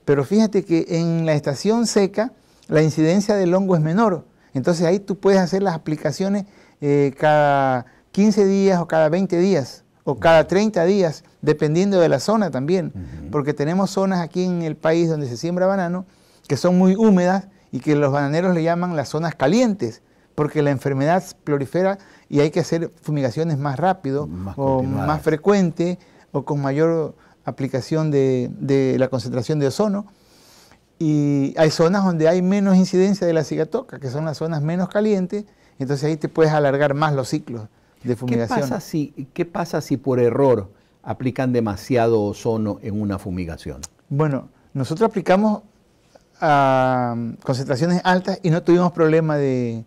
Pero fíjate que en la estación seca, la incidencia del hongo es menor. Entonces ahí tú puedes hacer las aplicaciones eh, cada 15 días o cada 20 días o cada 30 días, dependiendo de la zona también, porque tenemos zonas aquí en el país donde se siembra banano que son muy húmedas y que los bananeros le llaman las zonas calientes, porque la enfermedad prolifera y hay que hacer fumigaciones más rápido o más frecuente o con mayor aplicación de la concentración de ozono y hay zonas donde hay menos incidencia de la cigatoca, que son las zonas menos calientes, entonces ahí te puedes alargar más los ciclos de fumigación. ¿Qué pasa si, qué pasa si por error aplican demasiado ozono en una fumigación? Bueno, nosotros aplicamos a ah, concentraciones altas y no tuvimos problema de,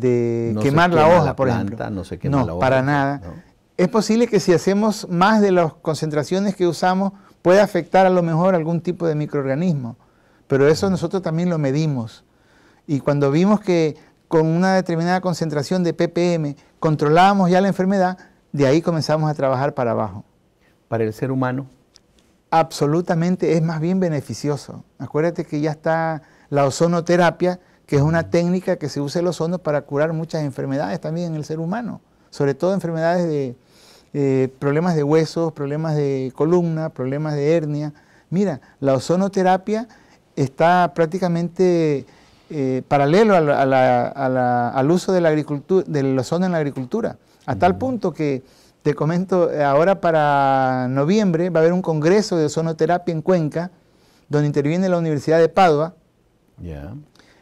quemar la hoja, por ejemplo. No, se quema no la hoja, para nada. Es posible que si hacemos más de las concentraciones que usamos, pueda afectar a lo mejor algún tipo de microorganismo pero eso nosotros también lo medimos. Y cuando vimos que con una determinada concentración de ppm controlábamos ya la enfermedad, de ahí comenzamos a trabajar para abajo. Para el ser humano. Absolutamente, es más bien beneficioso. Acuérdate que ya está la ozonoterapia, que es una mm. técnica que se usa el ozono para curar muchas enfermedades también en el ser humano, sobre todo enfermedades de eh, problemas de huesos, problemas de columna, problemas de hernia. Mira, la ozonoterapia está prácticamente eh, paralelo al uso de la agricultura, en la agricultura, a tal punto que te comento, ahora para noviembre va a haber un congreso de ozonoterapia en Cuenca, donde interviene la Universidad de Padua,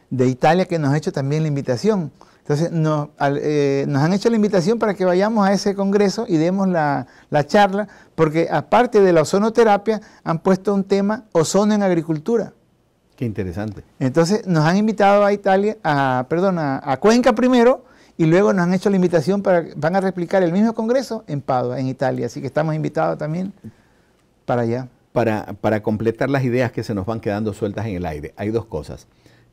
de Italia, que nos ha hecho también la invitación. Entonces, eh, nos, han hecho la invitación para que vayamos a ese congreso y demos la, charla, porque aparte de la ozonoterapia, han puesto un tema ozono en agricultura. Qué interesante. Entonces nos han invitado a Italia, a, perdón, a, Cuenca primero y luego nos han hecho la invitación para, van a replicar el mismo congreso en Padua, en Italia. Así que estamos invitados también para allá. Para, para completar las ideas que se nos van quedando sueltas en el aire, hay dos cosas.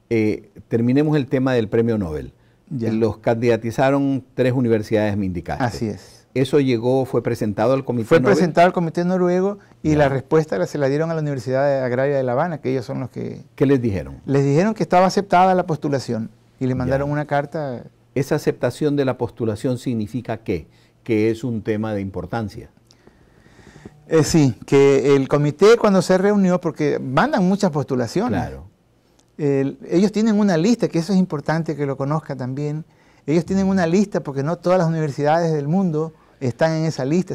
Eh, terminemos el tema del premio Nobel. Los candidatizaron tres universidades, me indicaste. Así es. Eso llegó, fue presentado al comité Fue presentado al comité noruego y la respuesta se la dieron a la Universidad Agraria de La Habana, que ellos son los que... ¿Qué les dijeron? Les dijeron que estaba aceptada la postulación y le mandaron una carta. Esa aceptación de la postulación significa qué? Que es un tema de importancia. Eh, sí, que el comité cuando se reunió, porque mandan muchas postulaciones. Claro. ellos tienen una lista, que eso es importante que lo conozca también ellos tienen una lista porque no todas las universidades del mundo están en esa lista.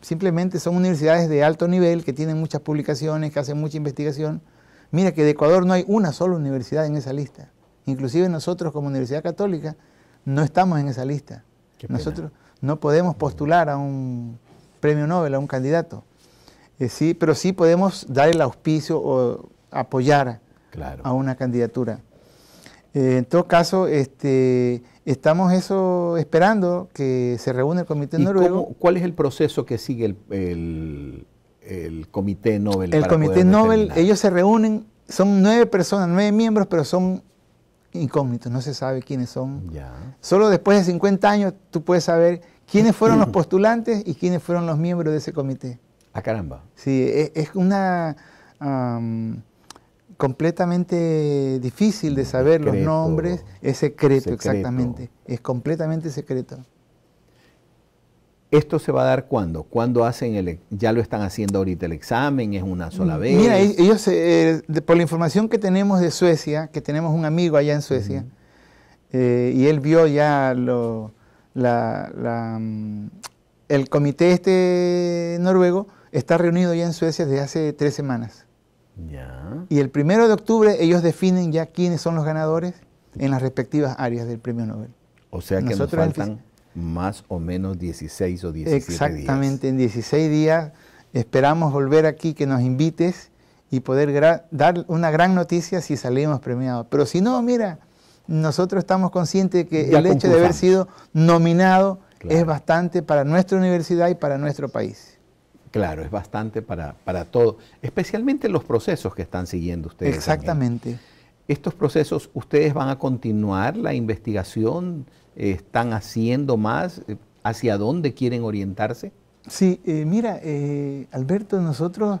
Simplemente son universidades de alto nivel que tienen muchas publicaciones, que hacen mucha investigación. Mira que de Ecuador no hay una sola universidad en esa lista. Inclusive nosotros como Universidad Católica no estamos en esa lista. Nosotros no podemos postular a un premio Nobel, a un candidato. Eh, sí, pero sí podemos dar el auspicio o apoyar a una candidatura. Eh, en todo caso, este, Estamos eso esperando que se reúna el Comité ¿Y ¿Cuál es el proceso que sigue el, Comité Nobel? El Comité Nobel, ellos se reúnen, son nueve personas, nueve miembros, pero son incógnitos, no se sabe quiénes son. Ya. Solo después de 50 años tú puedes saber quiénes fueron los (clears throat) postulantes y quiénes fueron los miembros de ese comité. ¡A ah, caramba. Sí, e, es, una completamente difícil de saber los nombres, es secreto, exactamente, es completamente secreto. ¿Esto se va a dar cuándo? ¿Cuándo hacen el, ya lo están haciendo ahorita el examen? ¿Es una sola mm, vez? Mira, e-, ellos, eh, por la información que tenemos de Suecia, que tenemos un amigo allá en Suecia, eh, y él vio ya lo, mm, el comité este noruego, está reunido ya en Suecia desde hace tres semanas. Y el primero de octubre ellos definen ya quiénes son los ganadores en las respectivas áreas del premio Nobel. O sea que nos faltan más o menos 16 o 17 días. Exactamente, en 16 días esperamos volver aquí que nos invites y poder dar una gran noticia si salimos premiados. Pero si no, mira, nosotros estamos conscientes de que el hecho de haber sido nominado es bastante para nuestra universidad y para nuestro país. Claro, es bastante para, todo, especialmente los procesos que están siguiendo ustedes. Exactamente. Estos procesos, ¿ustedes van a continuar la investigación? ¿Están haciendo más? ¿Hacia dónde quieren orientarse? Sí, eh, mira, eh, Alberto, nosotros,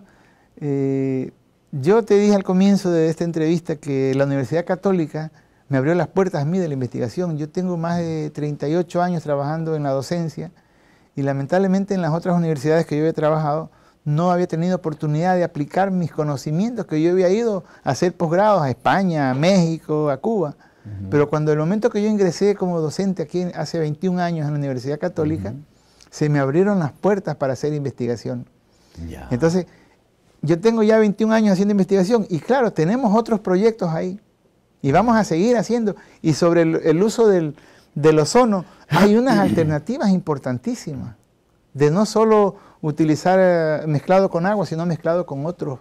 eh, yo te dije al comienzo de esta entrevista que la Universidad Católica me abrió las puertas a mí de la investigación. Yo tengo más de 38 años trabajando en la docencia y lamentablemente en las otras universidades que yo había trabajado no había tenido oportunidad de aplicar mis conocimientos que yo había ido a hacer posgrados a España, a México, a Cuba. Pero cuando el momento que yo ingresé como docente aquí hace 21 años en la Universidad Católica, se me abrieron las puertas para hacer investigación. Entonces, yo tengo ya 21 años haciendo investigación y claro, tenemos otros proyectos ahí y vamos a seguir haciendo. Y sobre el uso del, del ozono, hay unas (clears throat) alternativas importantísimas de no solo utilizar eh, mezclado con agua, sino mezclado con otros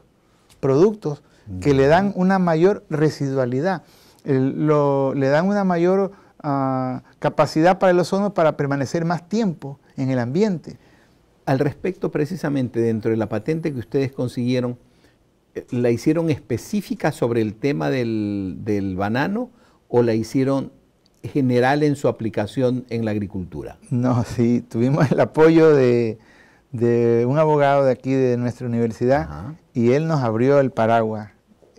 productos que le dan una mayor residualidad, le dan una mayor ah, capacidad para el ozono para permanecer más tiempo en el ambiente. Al respecto, precisamente dentro de la patente que ustedes consiguieron, eh, ¿la hicieron específica sobre el tema del, del banano o la hicieron general en su aplicación en la agricultura. No, sí, tuvimos el apoyo de, un abogado de aquí de nuestra universidad y él nos abrió el paraguas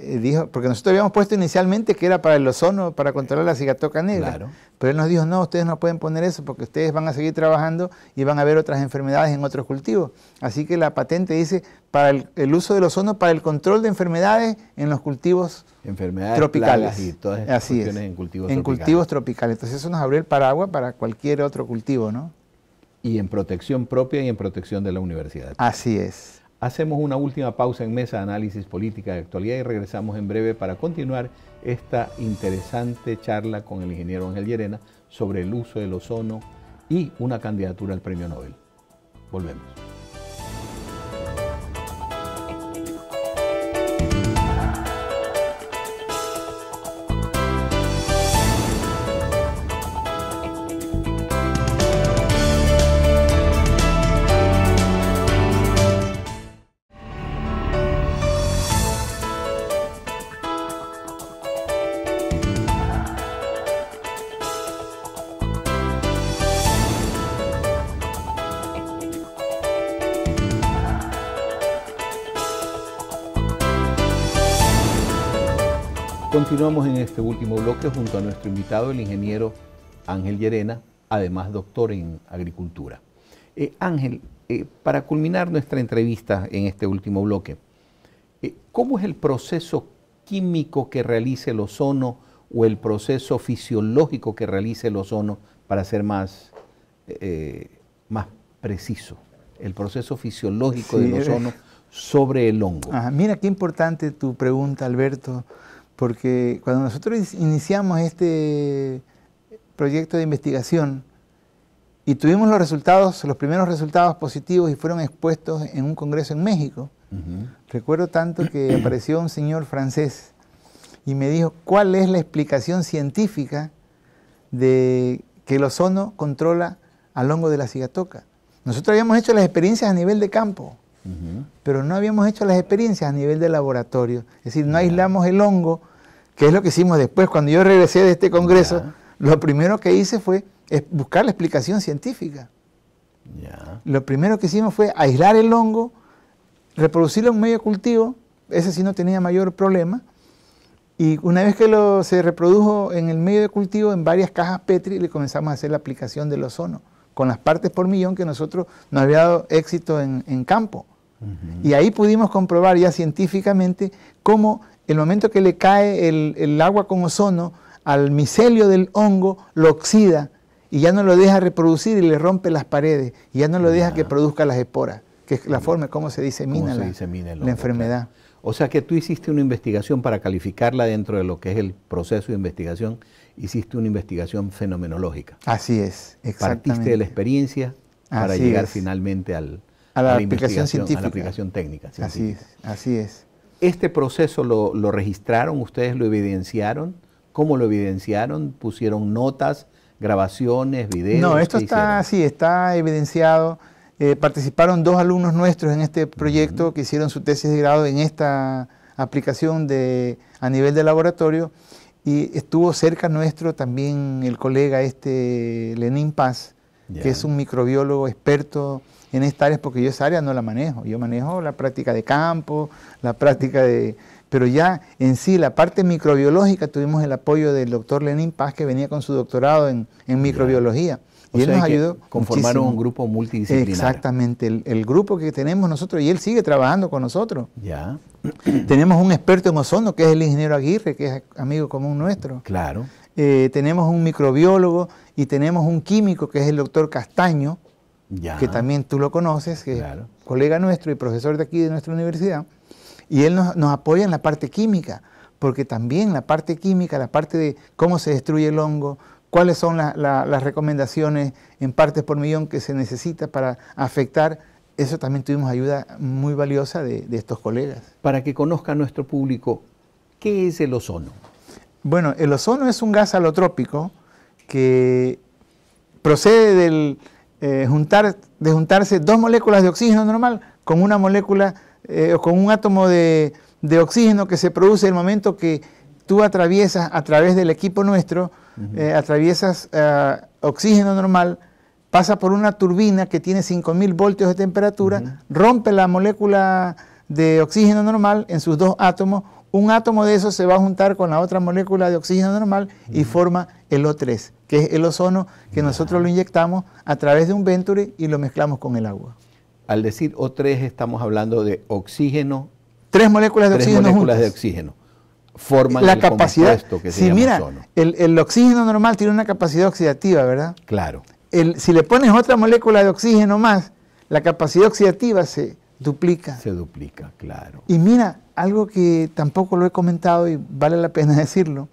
eh, dijo, porque nosotros habíamos puesto inicialmente que era para el ozono, para controlar la cigatoca negra, pero él nos dijo, no, ustedes no pueden poner eso porque ustedes van a seguir trabajando y van a ver otras enfermedades en otros cultivos. Así que la patente dice para el, uso del ozono para el control de enfermedades en los cultivos tropicales. Así es, en cultivos tropicales. cultivos tropicales. Entonces eso nos abrió el paraguas para cualquier otro cultivo, ¿no? Y en protección propia y en protección de la universidad. Así es. Hacemos una última pausa en Mesa de Análisis Política de Actualidad y regresamos en breve para continuar esta interesante charla con el ingeniero Ángel Llerena sobre el uso del ozono y una candidatura al Premio Nobel. Volvemos. Continuamos en este último bloque junto a nuestro invitado, el ingeniero Ángel Llerena, además doctor en agricultura. Eh, Ángel, eh, para culminar nuestra entrevista en este último bloque, eh, ¿cómo es el proceso químico que realiza el ozono o el proceso fisiológico que realiza el ozono para ser más, más preciso? El proceso fisiológico del ozono sobre el hongo. mira qué importante tu pregunta, Alberto porque cuando nosotros iniciamos este proyecto de investigación y tuvimos los resultados, los primeros resultados positivos y fueron expuestos en un congreso en México, recuerdo tanto que (clears throat) apareció un señor francés y me dijo, ¿cuál es la explicación científica de que el ozono controla al hongo de la cigatoca? Nosotros habíamos hecho las experiencias a nivel de campo, pero no habíamos hecho las experiencias a nivel de laboratorio. Es decir, no aislamos el hongo que es lo que hicimos después. Cuando yo regresé de este Congreso, lo primero que hice fue buscar la explicación científica. Lo primero que hicimos fue aislar el hongo, reproducirlo en medio cultivo, ese sí no tenía mayor problema, y una vez que lo, se reprodujo en el medio de cultivo, en varias cajas Petri, le comenzamos a hacer la aplicación del ozono, con las partes por millón que nosotros nos había dado éxito en, campo. Y ahí pudimos comprobar ya científicamente cómo el momento que le cae el, agua como ozono al micelio del hongo, lo oxida y ya no lo deja reproducir y le rompe las paredes y ya no lo deja que produzca las esporas, que es la mm. forma como se disemina, la, enfermedad. O sea que tú hiciste una investigación para calificarla dentro de lo que es el proceso de investigación, hiciste una investigación fenomenológica. Así es, exactamente. Partiste de la experiencia para llegar finalmente al, a la, aplicación científica. A la aplicación técnica. Así es, así es. Este proceso lo, registraron, ustedes lo evidenciaron. ¿Cómo lo evidenciaron? ¿Pusieron notas, grabaciones, videos? No, esto está, sí, está evidenciado. Eh, participaron dos alumnos nuestros en este proyecto que hicieron su tesis de grado en esta aplicación de, a nivel de laboratorio y estuvo cerca nuestro también el colega este Lenín Paz, que es un microbiólogo experto en esta área porque yo esa área no la manejo. Yo manejo la práctica de campo, la práctica de... Pero ya en sí, la parte microbiológica, tuvimos el apoyo del doctor Lenín Paz, que venía con su doctorado en, microbiología. y él nos ayudó. Conformaron un grupo multidisciplinario. Exactamente, el, grupo que tenemos nosotros, y él sigue trabajando con nosotros. Ya. (clears throat) tenemos un experto en ozono, que es el ingeniero Aguirre, que es amigo común nuestro. Claro. Eh, tenemos un microbiólogo y tenemos un químico, que es el doctor Castaño, que también tú lo conoces, que colega nuestro y profesor de aquí de nuestra universidad, y él nos, apoya en la parte química, porque también la parte química, la parte de cómo se destruye el hongo, cuáles son las recomendaciones en partes por millón que se necesita para afectar, eso también tuvimos ayuda muy valiosa de, de estos colegas. Para que conozca nuestro público, ¿qué es el ozono? Bueno, el ozono es un gas alotrópico que procede del, eh, juntar, de juntarse dos moléculas de oxígeno normal con una molécula eh, o con un átomo de, oxígeno que se produce el momento que tú atraviesas a través del equipo nuestro, eh, atraviesas oxígeno normal, pasa por una turbina que tiene 5.000 voltios de temperatura, rompe la molécula de oxígeno normal en sus dos átomos, un átomo de eso se va a juntar con la otra molécula de oxígeno normal y forma el O3, que es el ozono que nosotros lo inyectamos a través de un Venturi y lo mezclamos con el agua. Al decir O3 estamos hablando de oxígeno. Tres moléculas de tres moléculas de oxígeno. Forman la capacidad. Que se sí, mira, El, oxígeno normal tiene una capacidad oxidativa, ¿verdad? Claro. si le pones otra molécula de oxígeno más, la capacidad oxidativa se duplica. Se duplica, claro. Y mira, algo que tampoco lo he comentado y vale la pena (laughs) decirlo,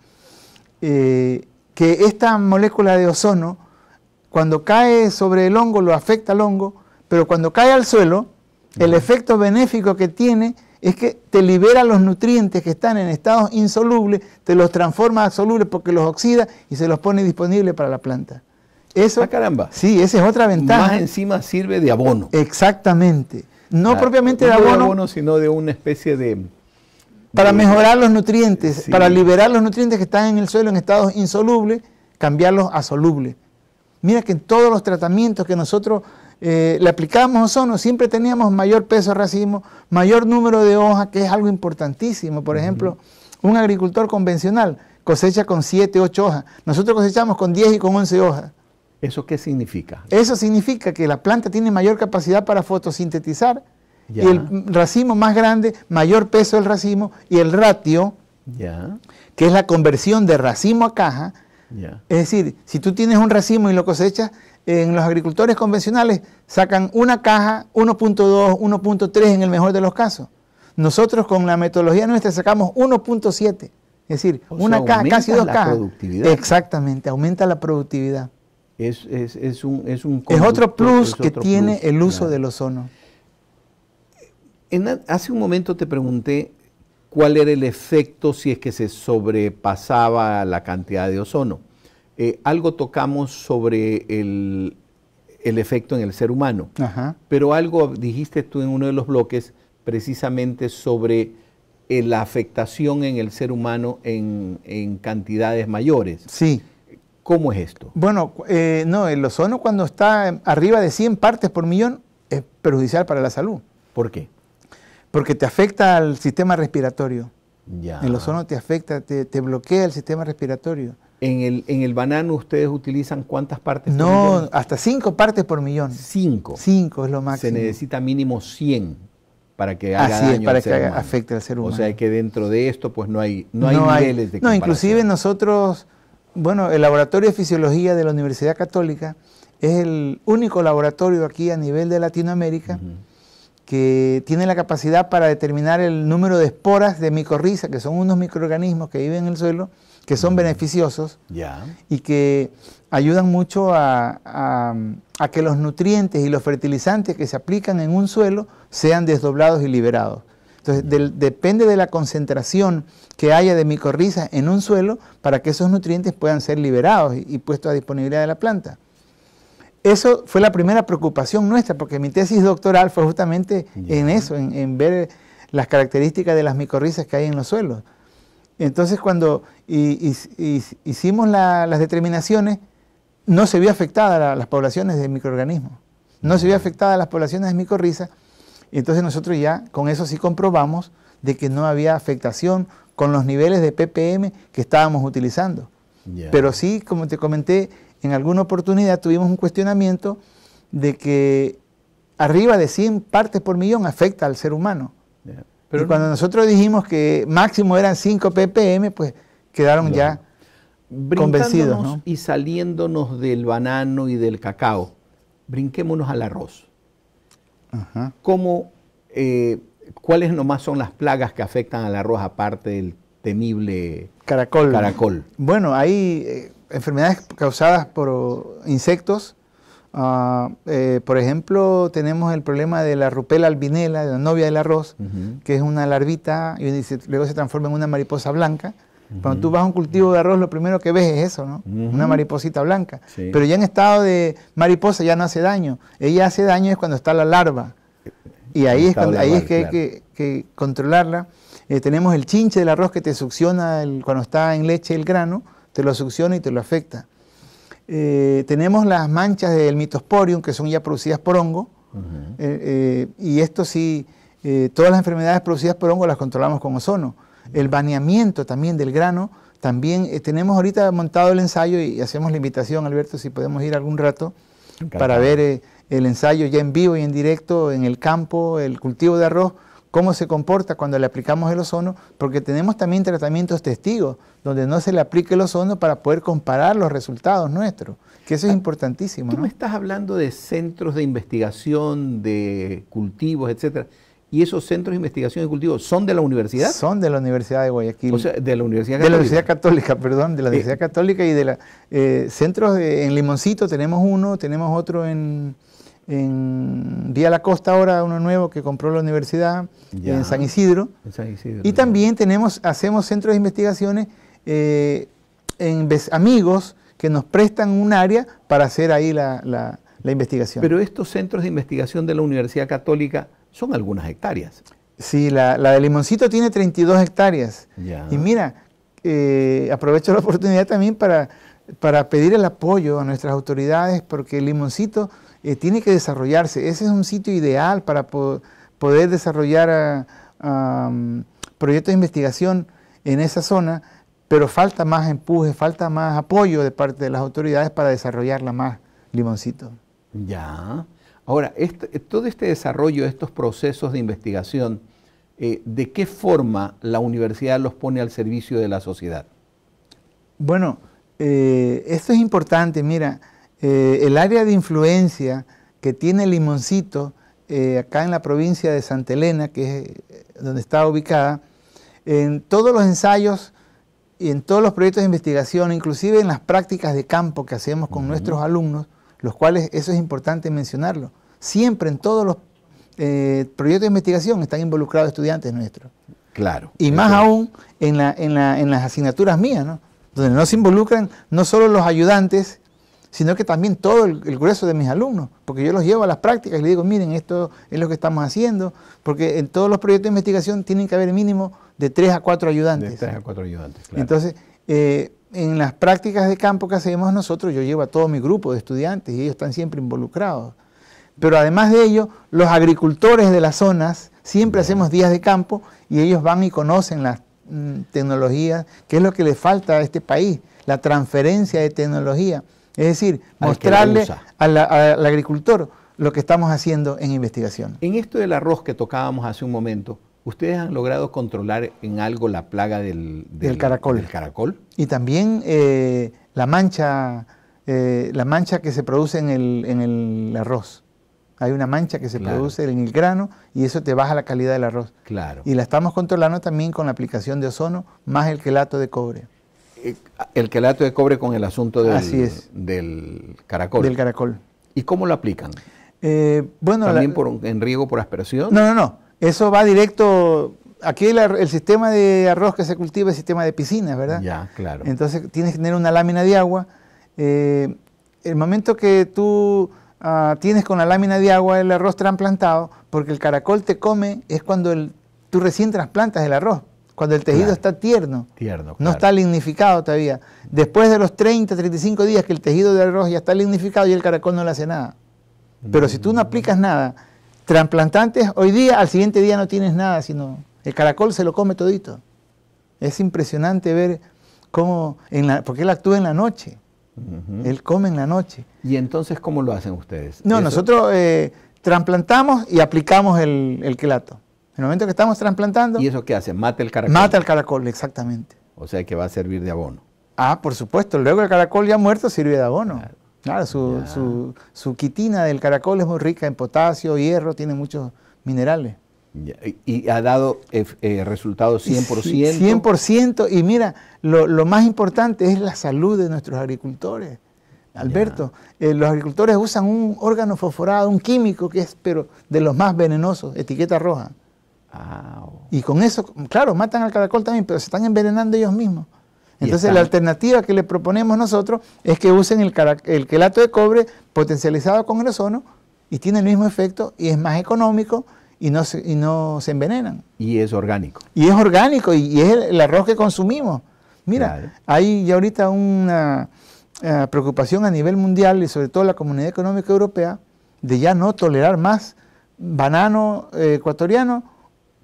eh, que esta molécula de ozono, cuando cae sobre el hongo, lo afecta al hongo, pero cuando cae al suelo, el efecto benéfico que tiene es que te libera los nutrientes que están en estados insolubles, te los transforma a solubles porque los oxida y se los pone disponible para la planta. Eso, ah, caramba. Sí, esa es otra ventaja. Más encima sirve de abono. Exactamente. No propiamente de abono. No de abono, sino de una especie de para mejorar los nutrientes, para liberar los nutrientes que están en el suelo en estados insolubles, cambiarlos a solubles. Mira que en todos los tratamientos que nosotros eh, le le o ozono, siempre teníamos mayor peso racimo, mayor número de hojas, que es algo importantísimo. Por ejemplo, un agricultor convencional cosecha con 7, 8 hojas. Nosotros cosechamos con 10 y con 11 hojas. ¿Eso qué significa? Eso significa que la planta tiene mayor capacidad para fotosintetizar y el racimo más grande, mayor peso del racimo, y el ratio, que es la conversión de racimo a caja. Es decir, si tú tienes un racimo y lo cosechas, en los agricultores convencionales sacan una caja, 1.2, 1.3 en el mejor de los casos. Nosotros con la metodología nuestra sacamos 1.7, es decir, una caja, casi dos la cajas. Productividad. Exactamente, aumenta la productividad. Es, es, un, es, otro plus que tiene el uso del ozono hace un momento te pregunté cuál era el efecto si es que se sobrepasaba la cantidad de ozono. Eh, algo tocamos sobre el, efecto en el ser humano, pero algo dijiste tú en uno de los bloques precisamente sobre eh, la afectación en el ser humano en, cantidades mayores. Sí. ¿Cómo es esto? Bueno, eh, no, el ozono cuando está em, arriba de 100 partes por millón es perjudicial para la salud. ¿Por qué? porque te afecta al sistema respiratorio. Ya. El ozono te afecta, te, bloquea el sistema respiratorio. En el, en el, banano ustedes utilizan cuántas partes no, por millón? No, hasta cinco partes por millón. Cinco. Cinco es lo máximo. Se necesita mínimo 100 para que haga Así ah, es, para que afecte al ser humano. O sea que dentro de esto pues no hay, no, hay niveles de No, inclusive nosotros, bueno, el Laboratorio de Fisiología de la Universidad Católica es el único laboratorio aquí a nivel de Latinoamérica que tiene la capacidad para determinar el número de esporas de micorriza, que son unos microorganismos que viven en el suelo, que son mm. beneficiosos y que ayudan mucho a, que los nutrientes y los fertilizantes que se aplican en un suelo sean desdoblados y liberados. Entonces, depende de la concentración que haya de micorrizas en un suelo para que esos nutrientes puedan ser liberados y puestos a disponibilidad de la planta. Eso fue la primera preocupación nuestra, porque mi tesis doctoral fue justamente en eso, en, ver las características de las micorrizas que hay en los suelos. Entonces, cuando hicimos las determinaciones, no se vio afectada a las poblaciones de microorganismos, no se vio afectada las poblaciones de micorrizas, entonces nosotros ya con eso sí comprobamos de que no había afectación con los niveles de ppm que estábamos utilizando. Pero sí, como te comenté, en alguna oportunidad tuvimos un cuestionamiento de que arriba de 100 partes por millón afecta al ser humano. Pero cuando nosotros dijimos que máximo eran 5 ppm, pues quedaron ya convencidos. Y saliéndonos del banano y del cacao, brinquémonos al arroz. Eh, ¿Cuáles nomás son las plagas que afectan al arroz aparte del temible caracol? Bueno, ahí eh, enfermedades causadas por insectos. Ah, eh, por ejemplo, tenemos el problema de la rupela albinela, de la novia del arroz, que es una larvita y luego se transforma en una mariposa blanca. Cuando tú vas a un cultivo de arroz, lo primero que ves es eso, ¿no? Una mariposita blanca. Pero ya en estado de mariposa ya no hace daño. Ella hace daño es cuando está la larva. Y ahí, es, ahí es que hay que, controlarla. Eh, tenemos el chinche del arroz que te succiona cuando está en leche el grano te lo succiona y te lo afecta. Eh, tenemos las manchas del mitosporium, que son ya producidas por hongo, eh, eh, y esto sí, todas las enfermedades producidas por hongo las controlamos con ozono. El baneamiento también del grano, también tenemos ahorita montado el ensayo y hacemos la invitación, Alberto, si podemos ir algún rato para ver el ensayo ya en vivo y en directo en el campo, el cultivo de arroz cómo se comporta cuando le aplicamos el ozono, porque tenemos también tratamientos testigos, donde no se le aplique el ozono para poder comparar los resultados nuestros, que eso es ah, importantísimo. Tú ¿no? me estás hablando de centros de investigación, de cultivos, etcétera. ¿Y esos centros de investigación y cultivos son de la universidad? Son de la Universidad de Guayaquil. O sea, de la Universidad Católica. De la Universidad Católica, perdón, de la eh. Universidad Católica y de la... Eh, centros en Limoncito tenemos uno, tenemos otro en en Día la Costa ahora, uno nuevo que compró la universidad en, San Isidro. Y también tenemos, hacemos centros de investigaciones eh, en amigos que nos prestan un área para hacer ahí la, investigación. Pero estos centros de investigación de la Universidad Católica son algunas hectáreas. Sí, la, la de Limoncito tiene 32 hectáreas. Y mira, eh, aprovecho la oportunidad también para, para pedir el apoyo a nuestras autoridades porque Limoncito eh, tiene que desarrollarse. Ese es un sitio ideal para poder desarrollar ah, ah, mm, proyectos de investigación en esa zona, pero falta más empuje, falta más apoyo de parte de las autoridades para desarrollarla más, Limoncito. Ya. Ahora, este, eh, todo este desarrollo, estos procesos de investigación, eh, ¿de qué forma la universidad los pone al servicio de la sociedad? Bueno, esto es importante, mira, eh, el área de influencia que tiene Limoncito, eh, acá en la provincia de Santa Elena, que es eh, donde está ubicada, en todos los ensayos y en todos los proyectos de investigación, inclusive en las prácticas de campo que hacemos con nuestros alumnos, los cuales eso es importante mencionarlo. Siempre en todos los proyectos de investigación están involucrados estudiantes nuestros. Claro. Y más aún en, en, las asignaturas mías, ¿no? Donde no se involucran no solo los ayudantes sino que también todo el, grueso de mis alumnos, porque yo los llevo a las prácticas y les digo, miren, esto es lo que estamos haciendo, porque en todos los proyectos de investigación tienen que haber mínimo de tres a cuatro ayudantes. De ayudantes, claro. Entonces, eh, en las prácticas de campo que hacemos nosotros, yo llevo a todo mi grupo de estudiantes y ellos están siempre involucrados. Pero además de ello, los agricultores de las zonas, siempre hacemos días de campo y ellos van y conocen las mm, tecnologías, que es lo que le falta a este país, la transferencia de tecnología. Es decir, mostrarle al, agricultor lo que estamos haciendo en investigación. En esto del arroz que tocábamos hace un momento, ¿ustedes han logrado controlar en algo la plaga del, caracol. Y también eh, la mancha, eh, la mancha que se produce en el, arroz. Hay una mancha que se produce en el grano y eso te baja la calidad del arroz. Claro. Y la estamos controlando también con la aplicación de ozono más el gelato de cobre. Eh, el quelato de cobre con el asunto del, Así es. del caracol. ¿Y cómo lo aplican? Eh, bueno, ¿También por en riego por aspersión? No, no, no. Eso va directo. Aquí el, el, sistema de arroz que se cultiva es sistema de piscina, ¿verdad? Ya, claro. Entonces tienes que tener una lámina de agua. Eh, el momento que tú ah, tienes con la lámina de agua el arroz trasplantado, porque el caracol te come, es cuando tú recién trasplantas el arroz cuando el tejido está tierno, no está lignificado todavía. Después de los 30, 35 días que el tejido de arroz ya está lignificado y el caracol no le hace nada. Pero si tú no mm. aplicas nada, trasplantantes, hoy día, al siguiente día no tienes nada, sino el caracol se lo come todito. Es impresionante ver cómo, en la, porque él actúa en la noche. Él come en la noche. ¿Y entonces cómo lo hacen ustedes? No, nosotros eh, trasplantamos y aplicamos el, el en el momento que estamos trasplantando. ¿Y eso qué hace? Mata el caracol. Mata el caracol, exactamente. O sea que va a servir de abono. Ah, por supuesto. Luego el caracol ya muerto sirve de abono. Claro, su, su, su, quitina del caracol es muy rica en potasio, hierro, tiene muchos minerales. Y ha dado eh, eh, resultados 100%. 100%. Y mira, lo, más importante es la salud de nuestros agricultores. Alberto, eh, los agricultores usan un órgano fosforado, un químico que es pero de los más venenosos, etiqueta roja. Ah, y con eso, claro, matan al caracol también, pero se están envenenando ellos mismos. Entonces la alternativa que le proponemos nosotros es que usen el, el quelato de cobre potencializado con el ozono y tiene el mismo efecto y es más económico y no se, envenenan. Y es orgánico. Y es orgánico y, es el, arroz que consumimos. Mira, hay ya ahorita una eh, preocupación a nivel mundial y sobre todo la comunidad económica europea de ya no tolerar más banano eh, ecuatoriano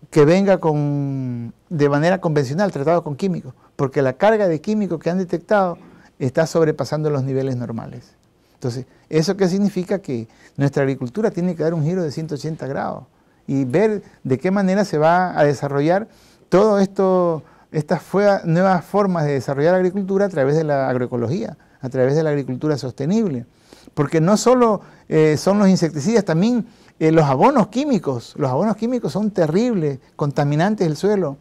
que venga con, de manera convencional, tratado con químicos, porque la carga de químicos que han detectado está sobrepasando los niveles normales. Entonces, ¿eso qué significa? Que nuestra agricultura tiene que dar un giro de 180 grados y ver de qué manera se va a desarrollar todo esto, estas nuevas formas de desarrollar la agricultura a través de la agroecología, a través de la agricultura sostenible porque no solo eh, son los insecticidas, también eh, los abonos químicos, los abonos químicos son terribles, contaminantes del suelo.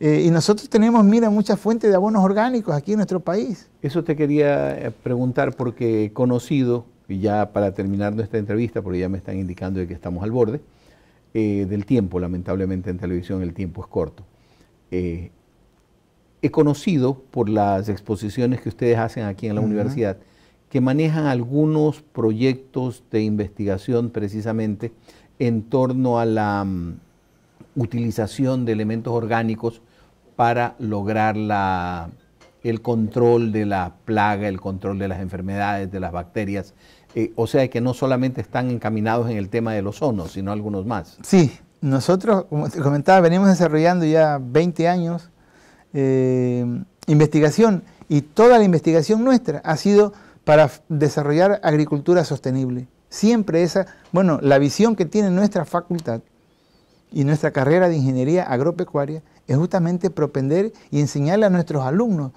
Eh, y nosotros tenemos, mira, muchas fuentes de abonos orgánicos aquí en nuestro país. Eso te quería preguntar porque he conocido, y ya para terminar nuestra entrevista, porque ya me están indicando de que estamos al borde, del tiempo, lamentablemente en televisión el tiempo es corto. he conocido por las exposiciones que ustedes hacen aquí en la universidad que manejan algunos proyectos de investigación precisamente en torno a la mm, utilización de elementos orgánicos para lograr la, el control de la plaga, el control de las enfermedades, de las bacterias. Eh, o sea que no solamente están encaminados en el tema de los ozono, sino algunos más. Sí, nosotros, como te comentaba, venimos desarrollando ya 20 años eh, investigación y toda la investigación nuestra ha sido para desarrollar agricultura sostenible. Siempre esa, bueno, la visión que tiene nuestra facultad y nuestra carrera de ingeniería agropecuaria es justamente propender y enseñarle a nuestros alumnos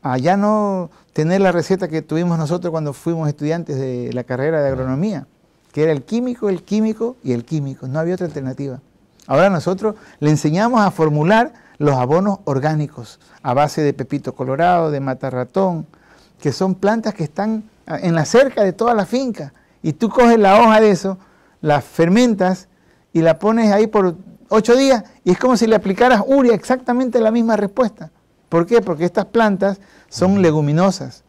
a ya no tener la receta que tuvimos nosotros cuando fuimos estudiantes de la carrera de agronomía, que era el químico, el químico y el químico, no había otra alternativa. Ahora nosotros le enseñamos a formular los abonos orgánicos a base de pepito colorado, de matarratón, que son plantas que están ah, en la cerca de toda la finca. Y tú coges la hoja de eso, la fermentas y la pones ahí por ocho días y es como si le aplicaras uria, exactamente la misma respuesta. ¿Por qué? Porque estas plantas son mm. leguminosas.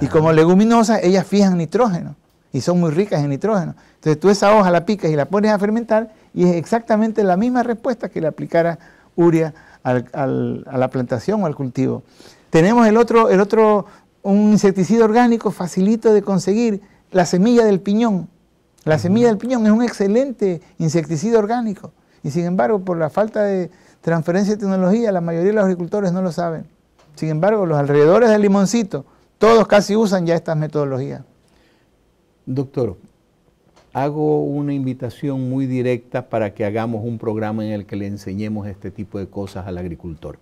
Y como leguminosas, ellas fijan nitrógeno y son muy ricas en nitrógeno. Entonces tú esa hoja la picas y la pones a fermentar y es exactamente la misma respuesta que le aplicara uria a la plantación o al cultivo. Tenemos el otro, el otro un insecticida orgánico facilito de conseguir, la semilla del piñón. La semilla del piñón es un excelente insecticida orgánico y sin embargo por la falta de transferencia de tecnología la mayoría de los agricultores no lo saben. Sin embargo, los alrededores del limoncito, todos casi usan ya estas metodologías. Doctor, hago una invitación muy directa para que hagamos un programa en el que le enseñemos este tipo de cosas al agricultor.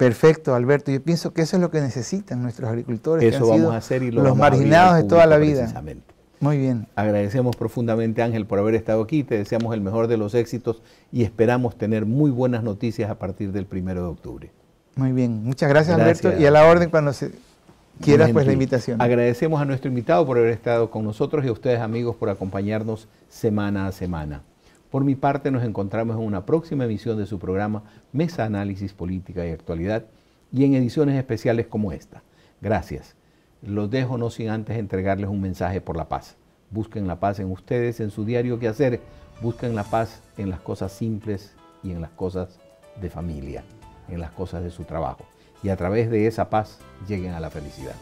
Perfecto, Alberto. Yo pienso que eso es lo que necesitan nuestros agricultores. que han sido los marginados de toda la vida. Muy bien. Agradecemos profundamente, Ángel, por haber estado aquí. Te deseamos el mejor de los éxitos y esperamos tener muy buenas noticias a partir del primero de octubre. Muy bien. Muchas gracias, Alberto. Y a la orden cuando se pues la invitación. Agradecemos a nuestro invitado por haber estado con nosotros y a ustedes, amigos, por acompañarnos semana a semana. Por mi parte, nos encontramos en una próxima emisión de su programa Mesa Análisis Política y Actualidad y en ediciones especiales como esta. Gracias. Los dejo no sin antes entregarles un mensaje por la paz. Busquen la paz en ustedes, en su diario que hacer. Busquen la paz en las cosas simples y en las cosas de familia, en las cosas de su trabajo. Y a través de esa paz lleguen a la felicidad.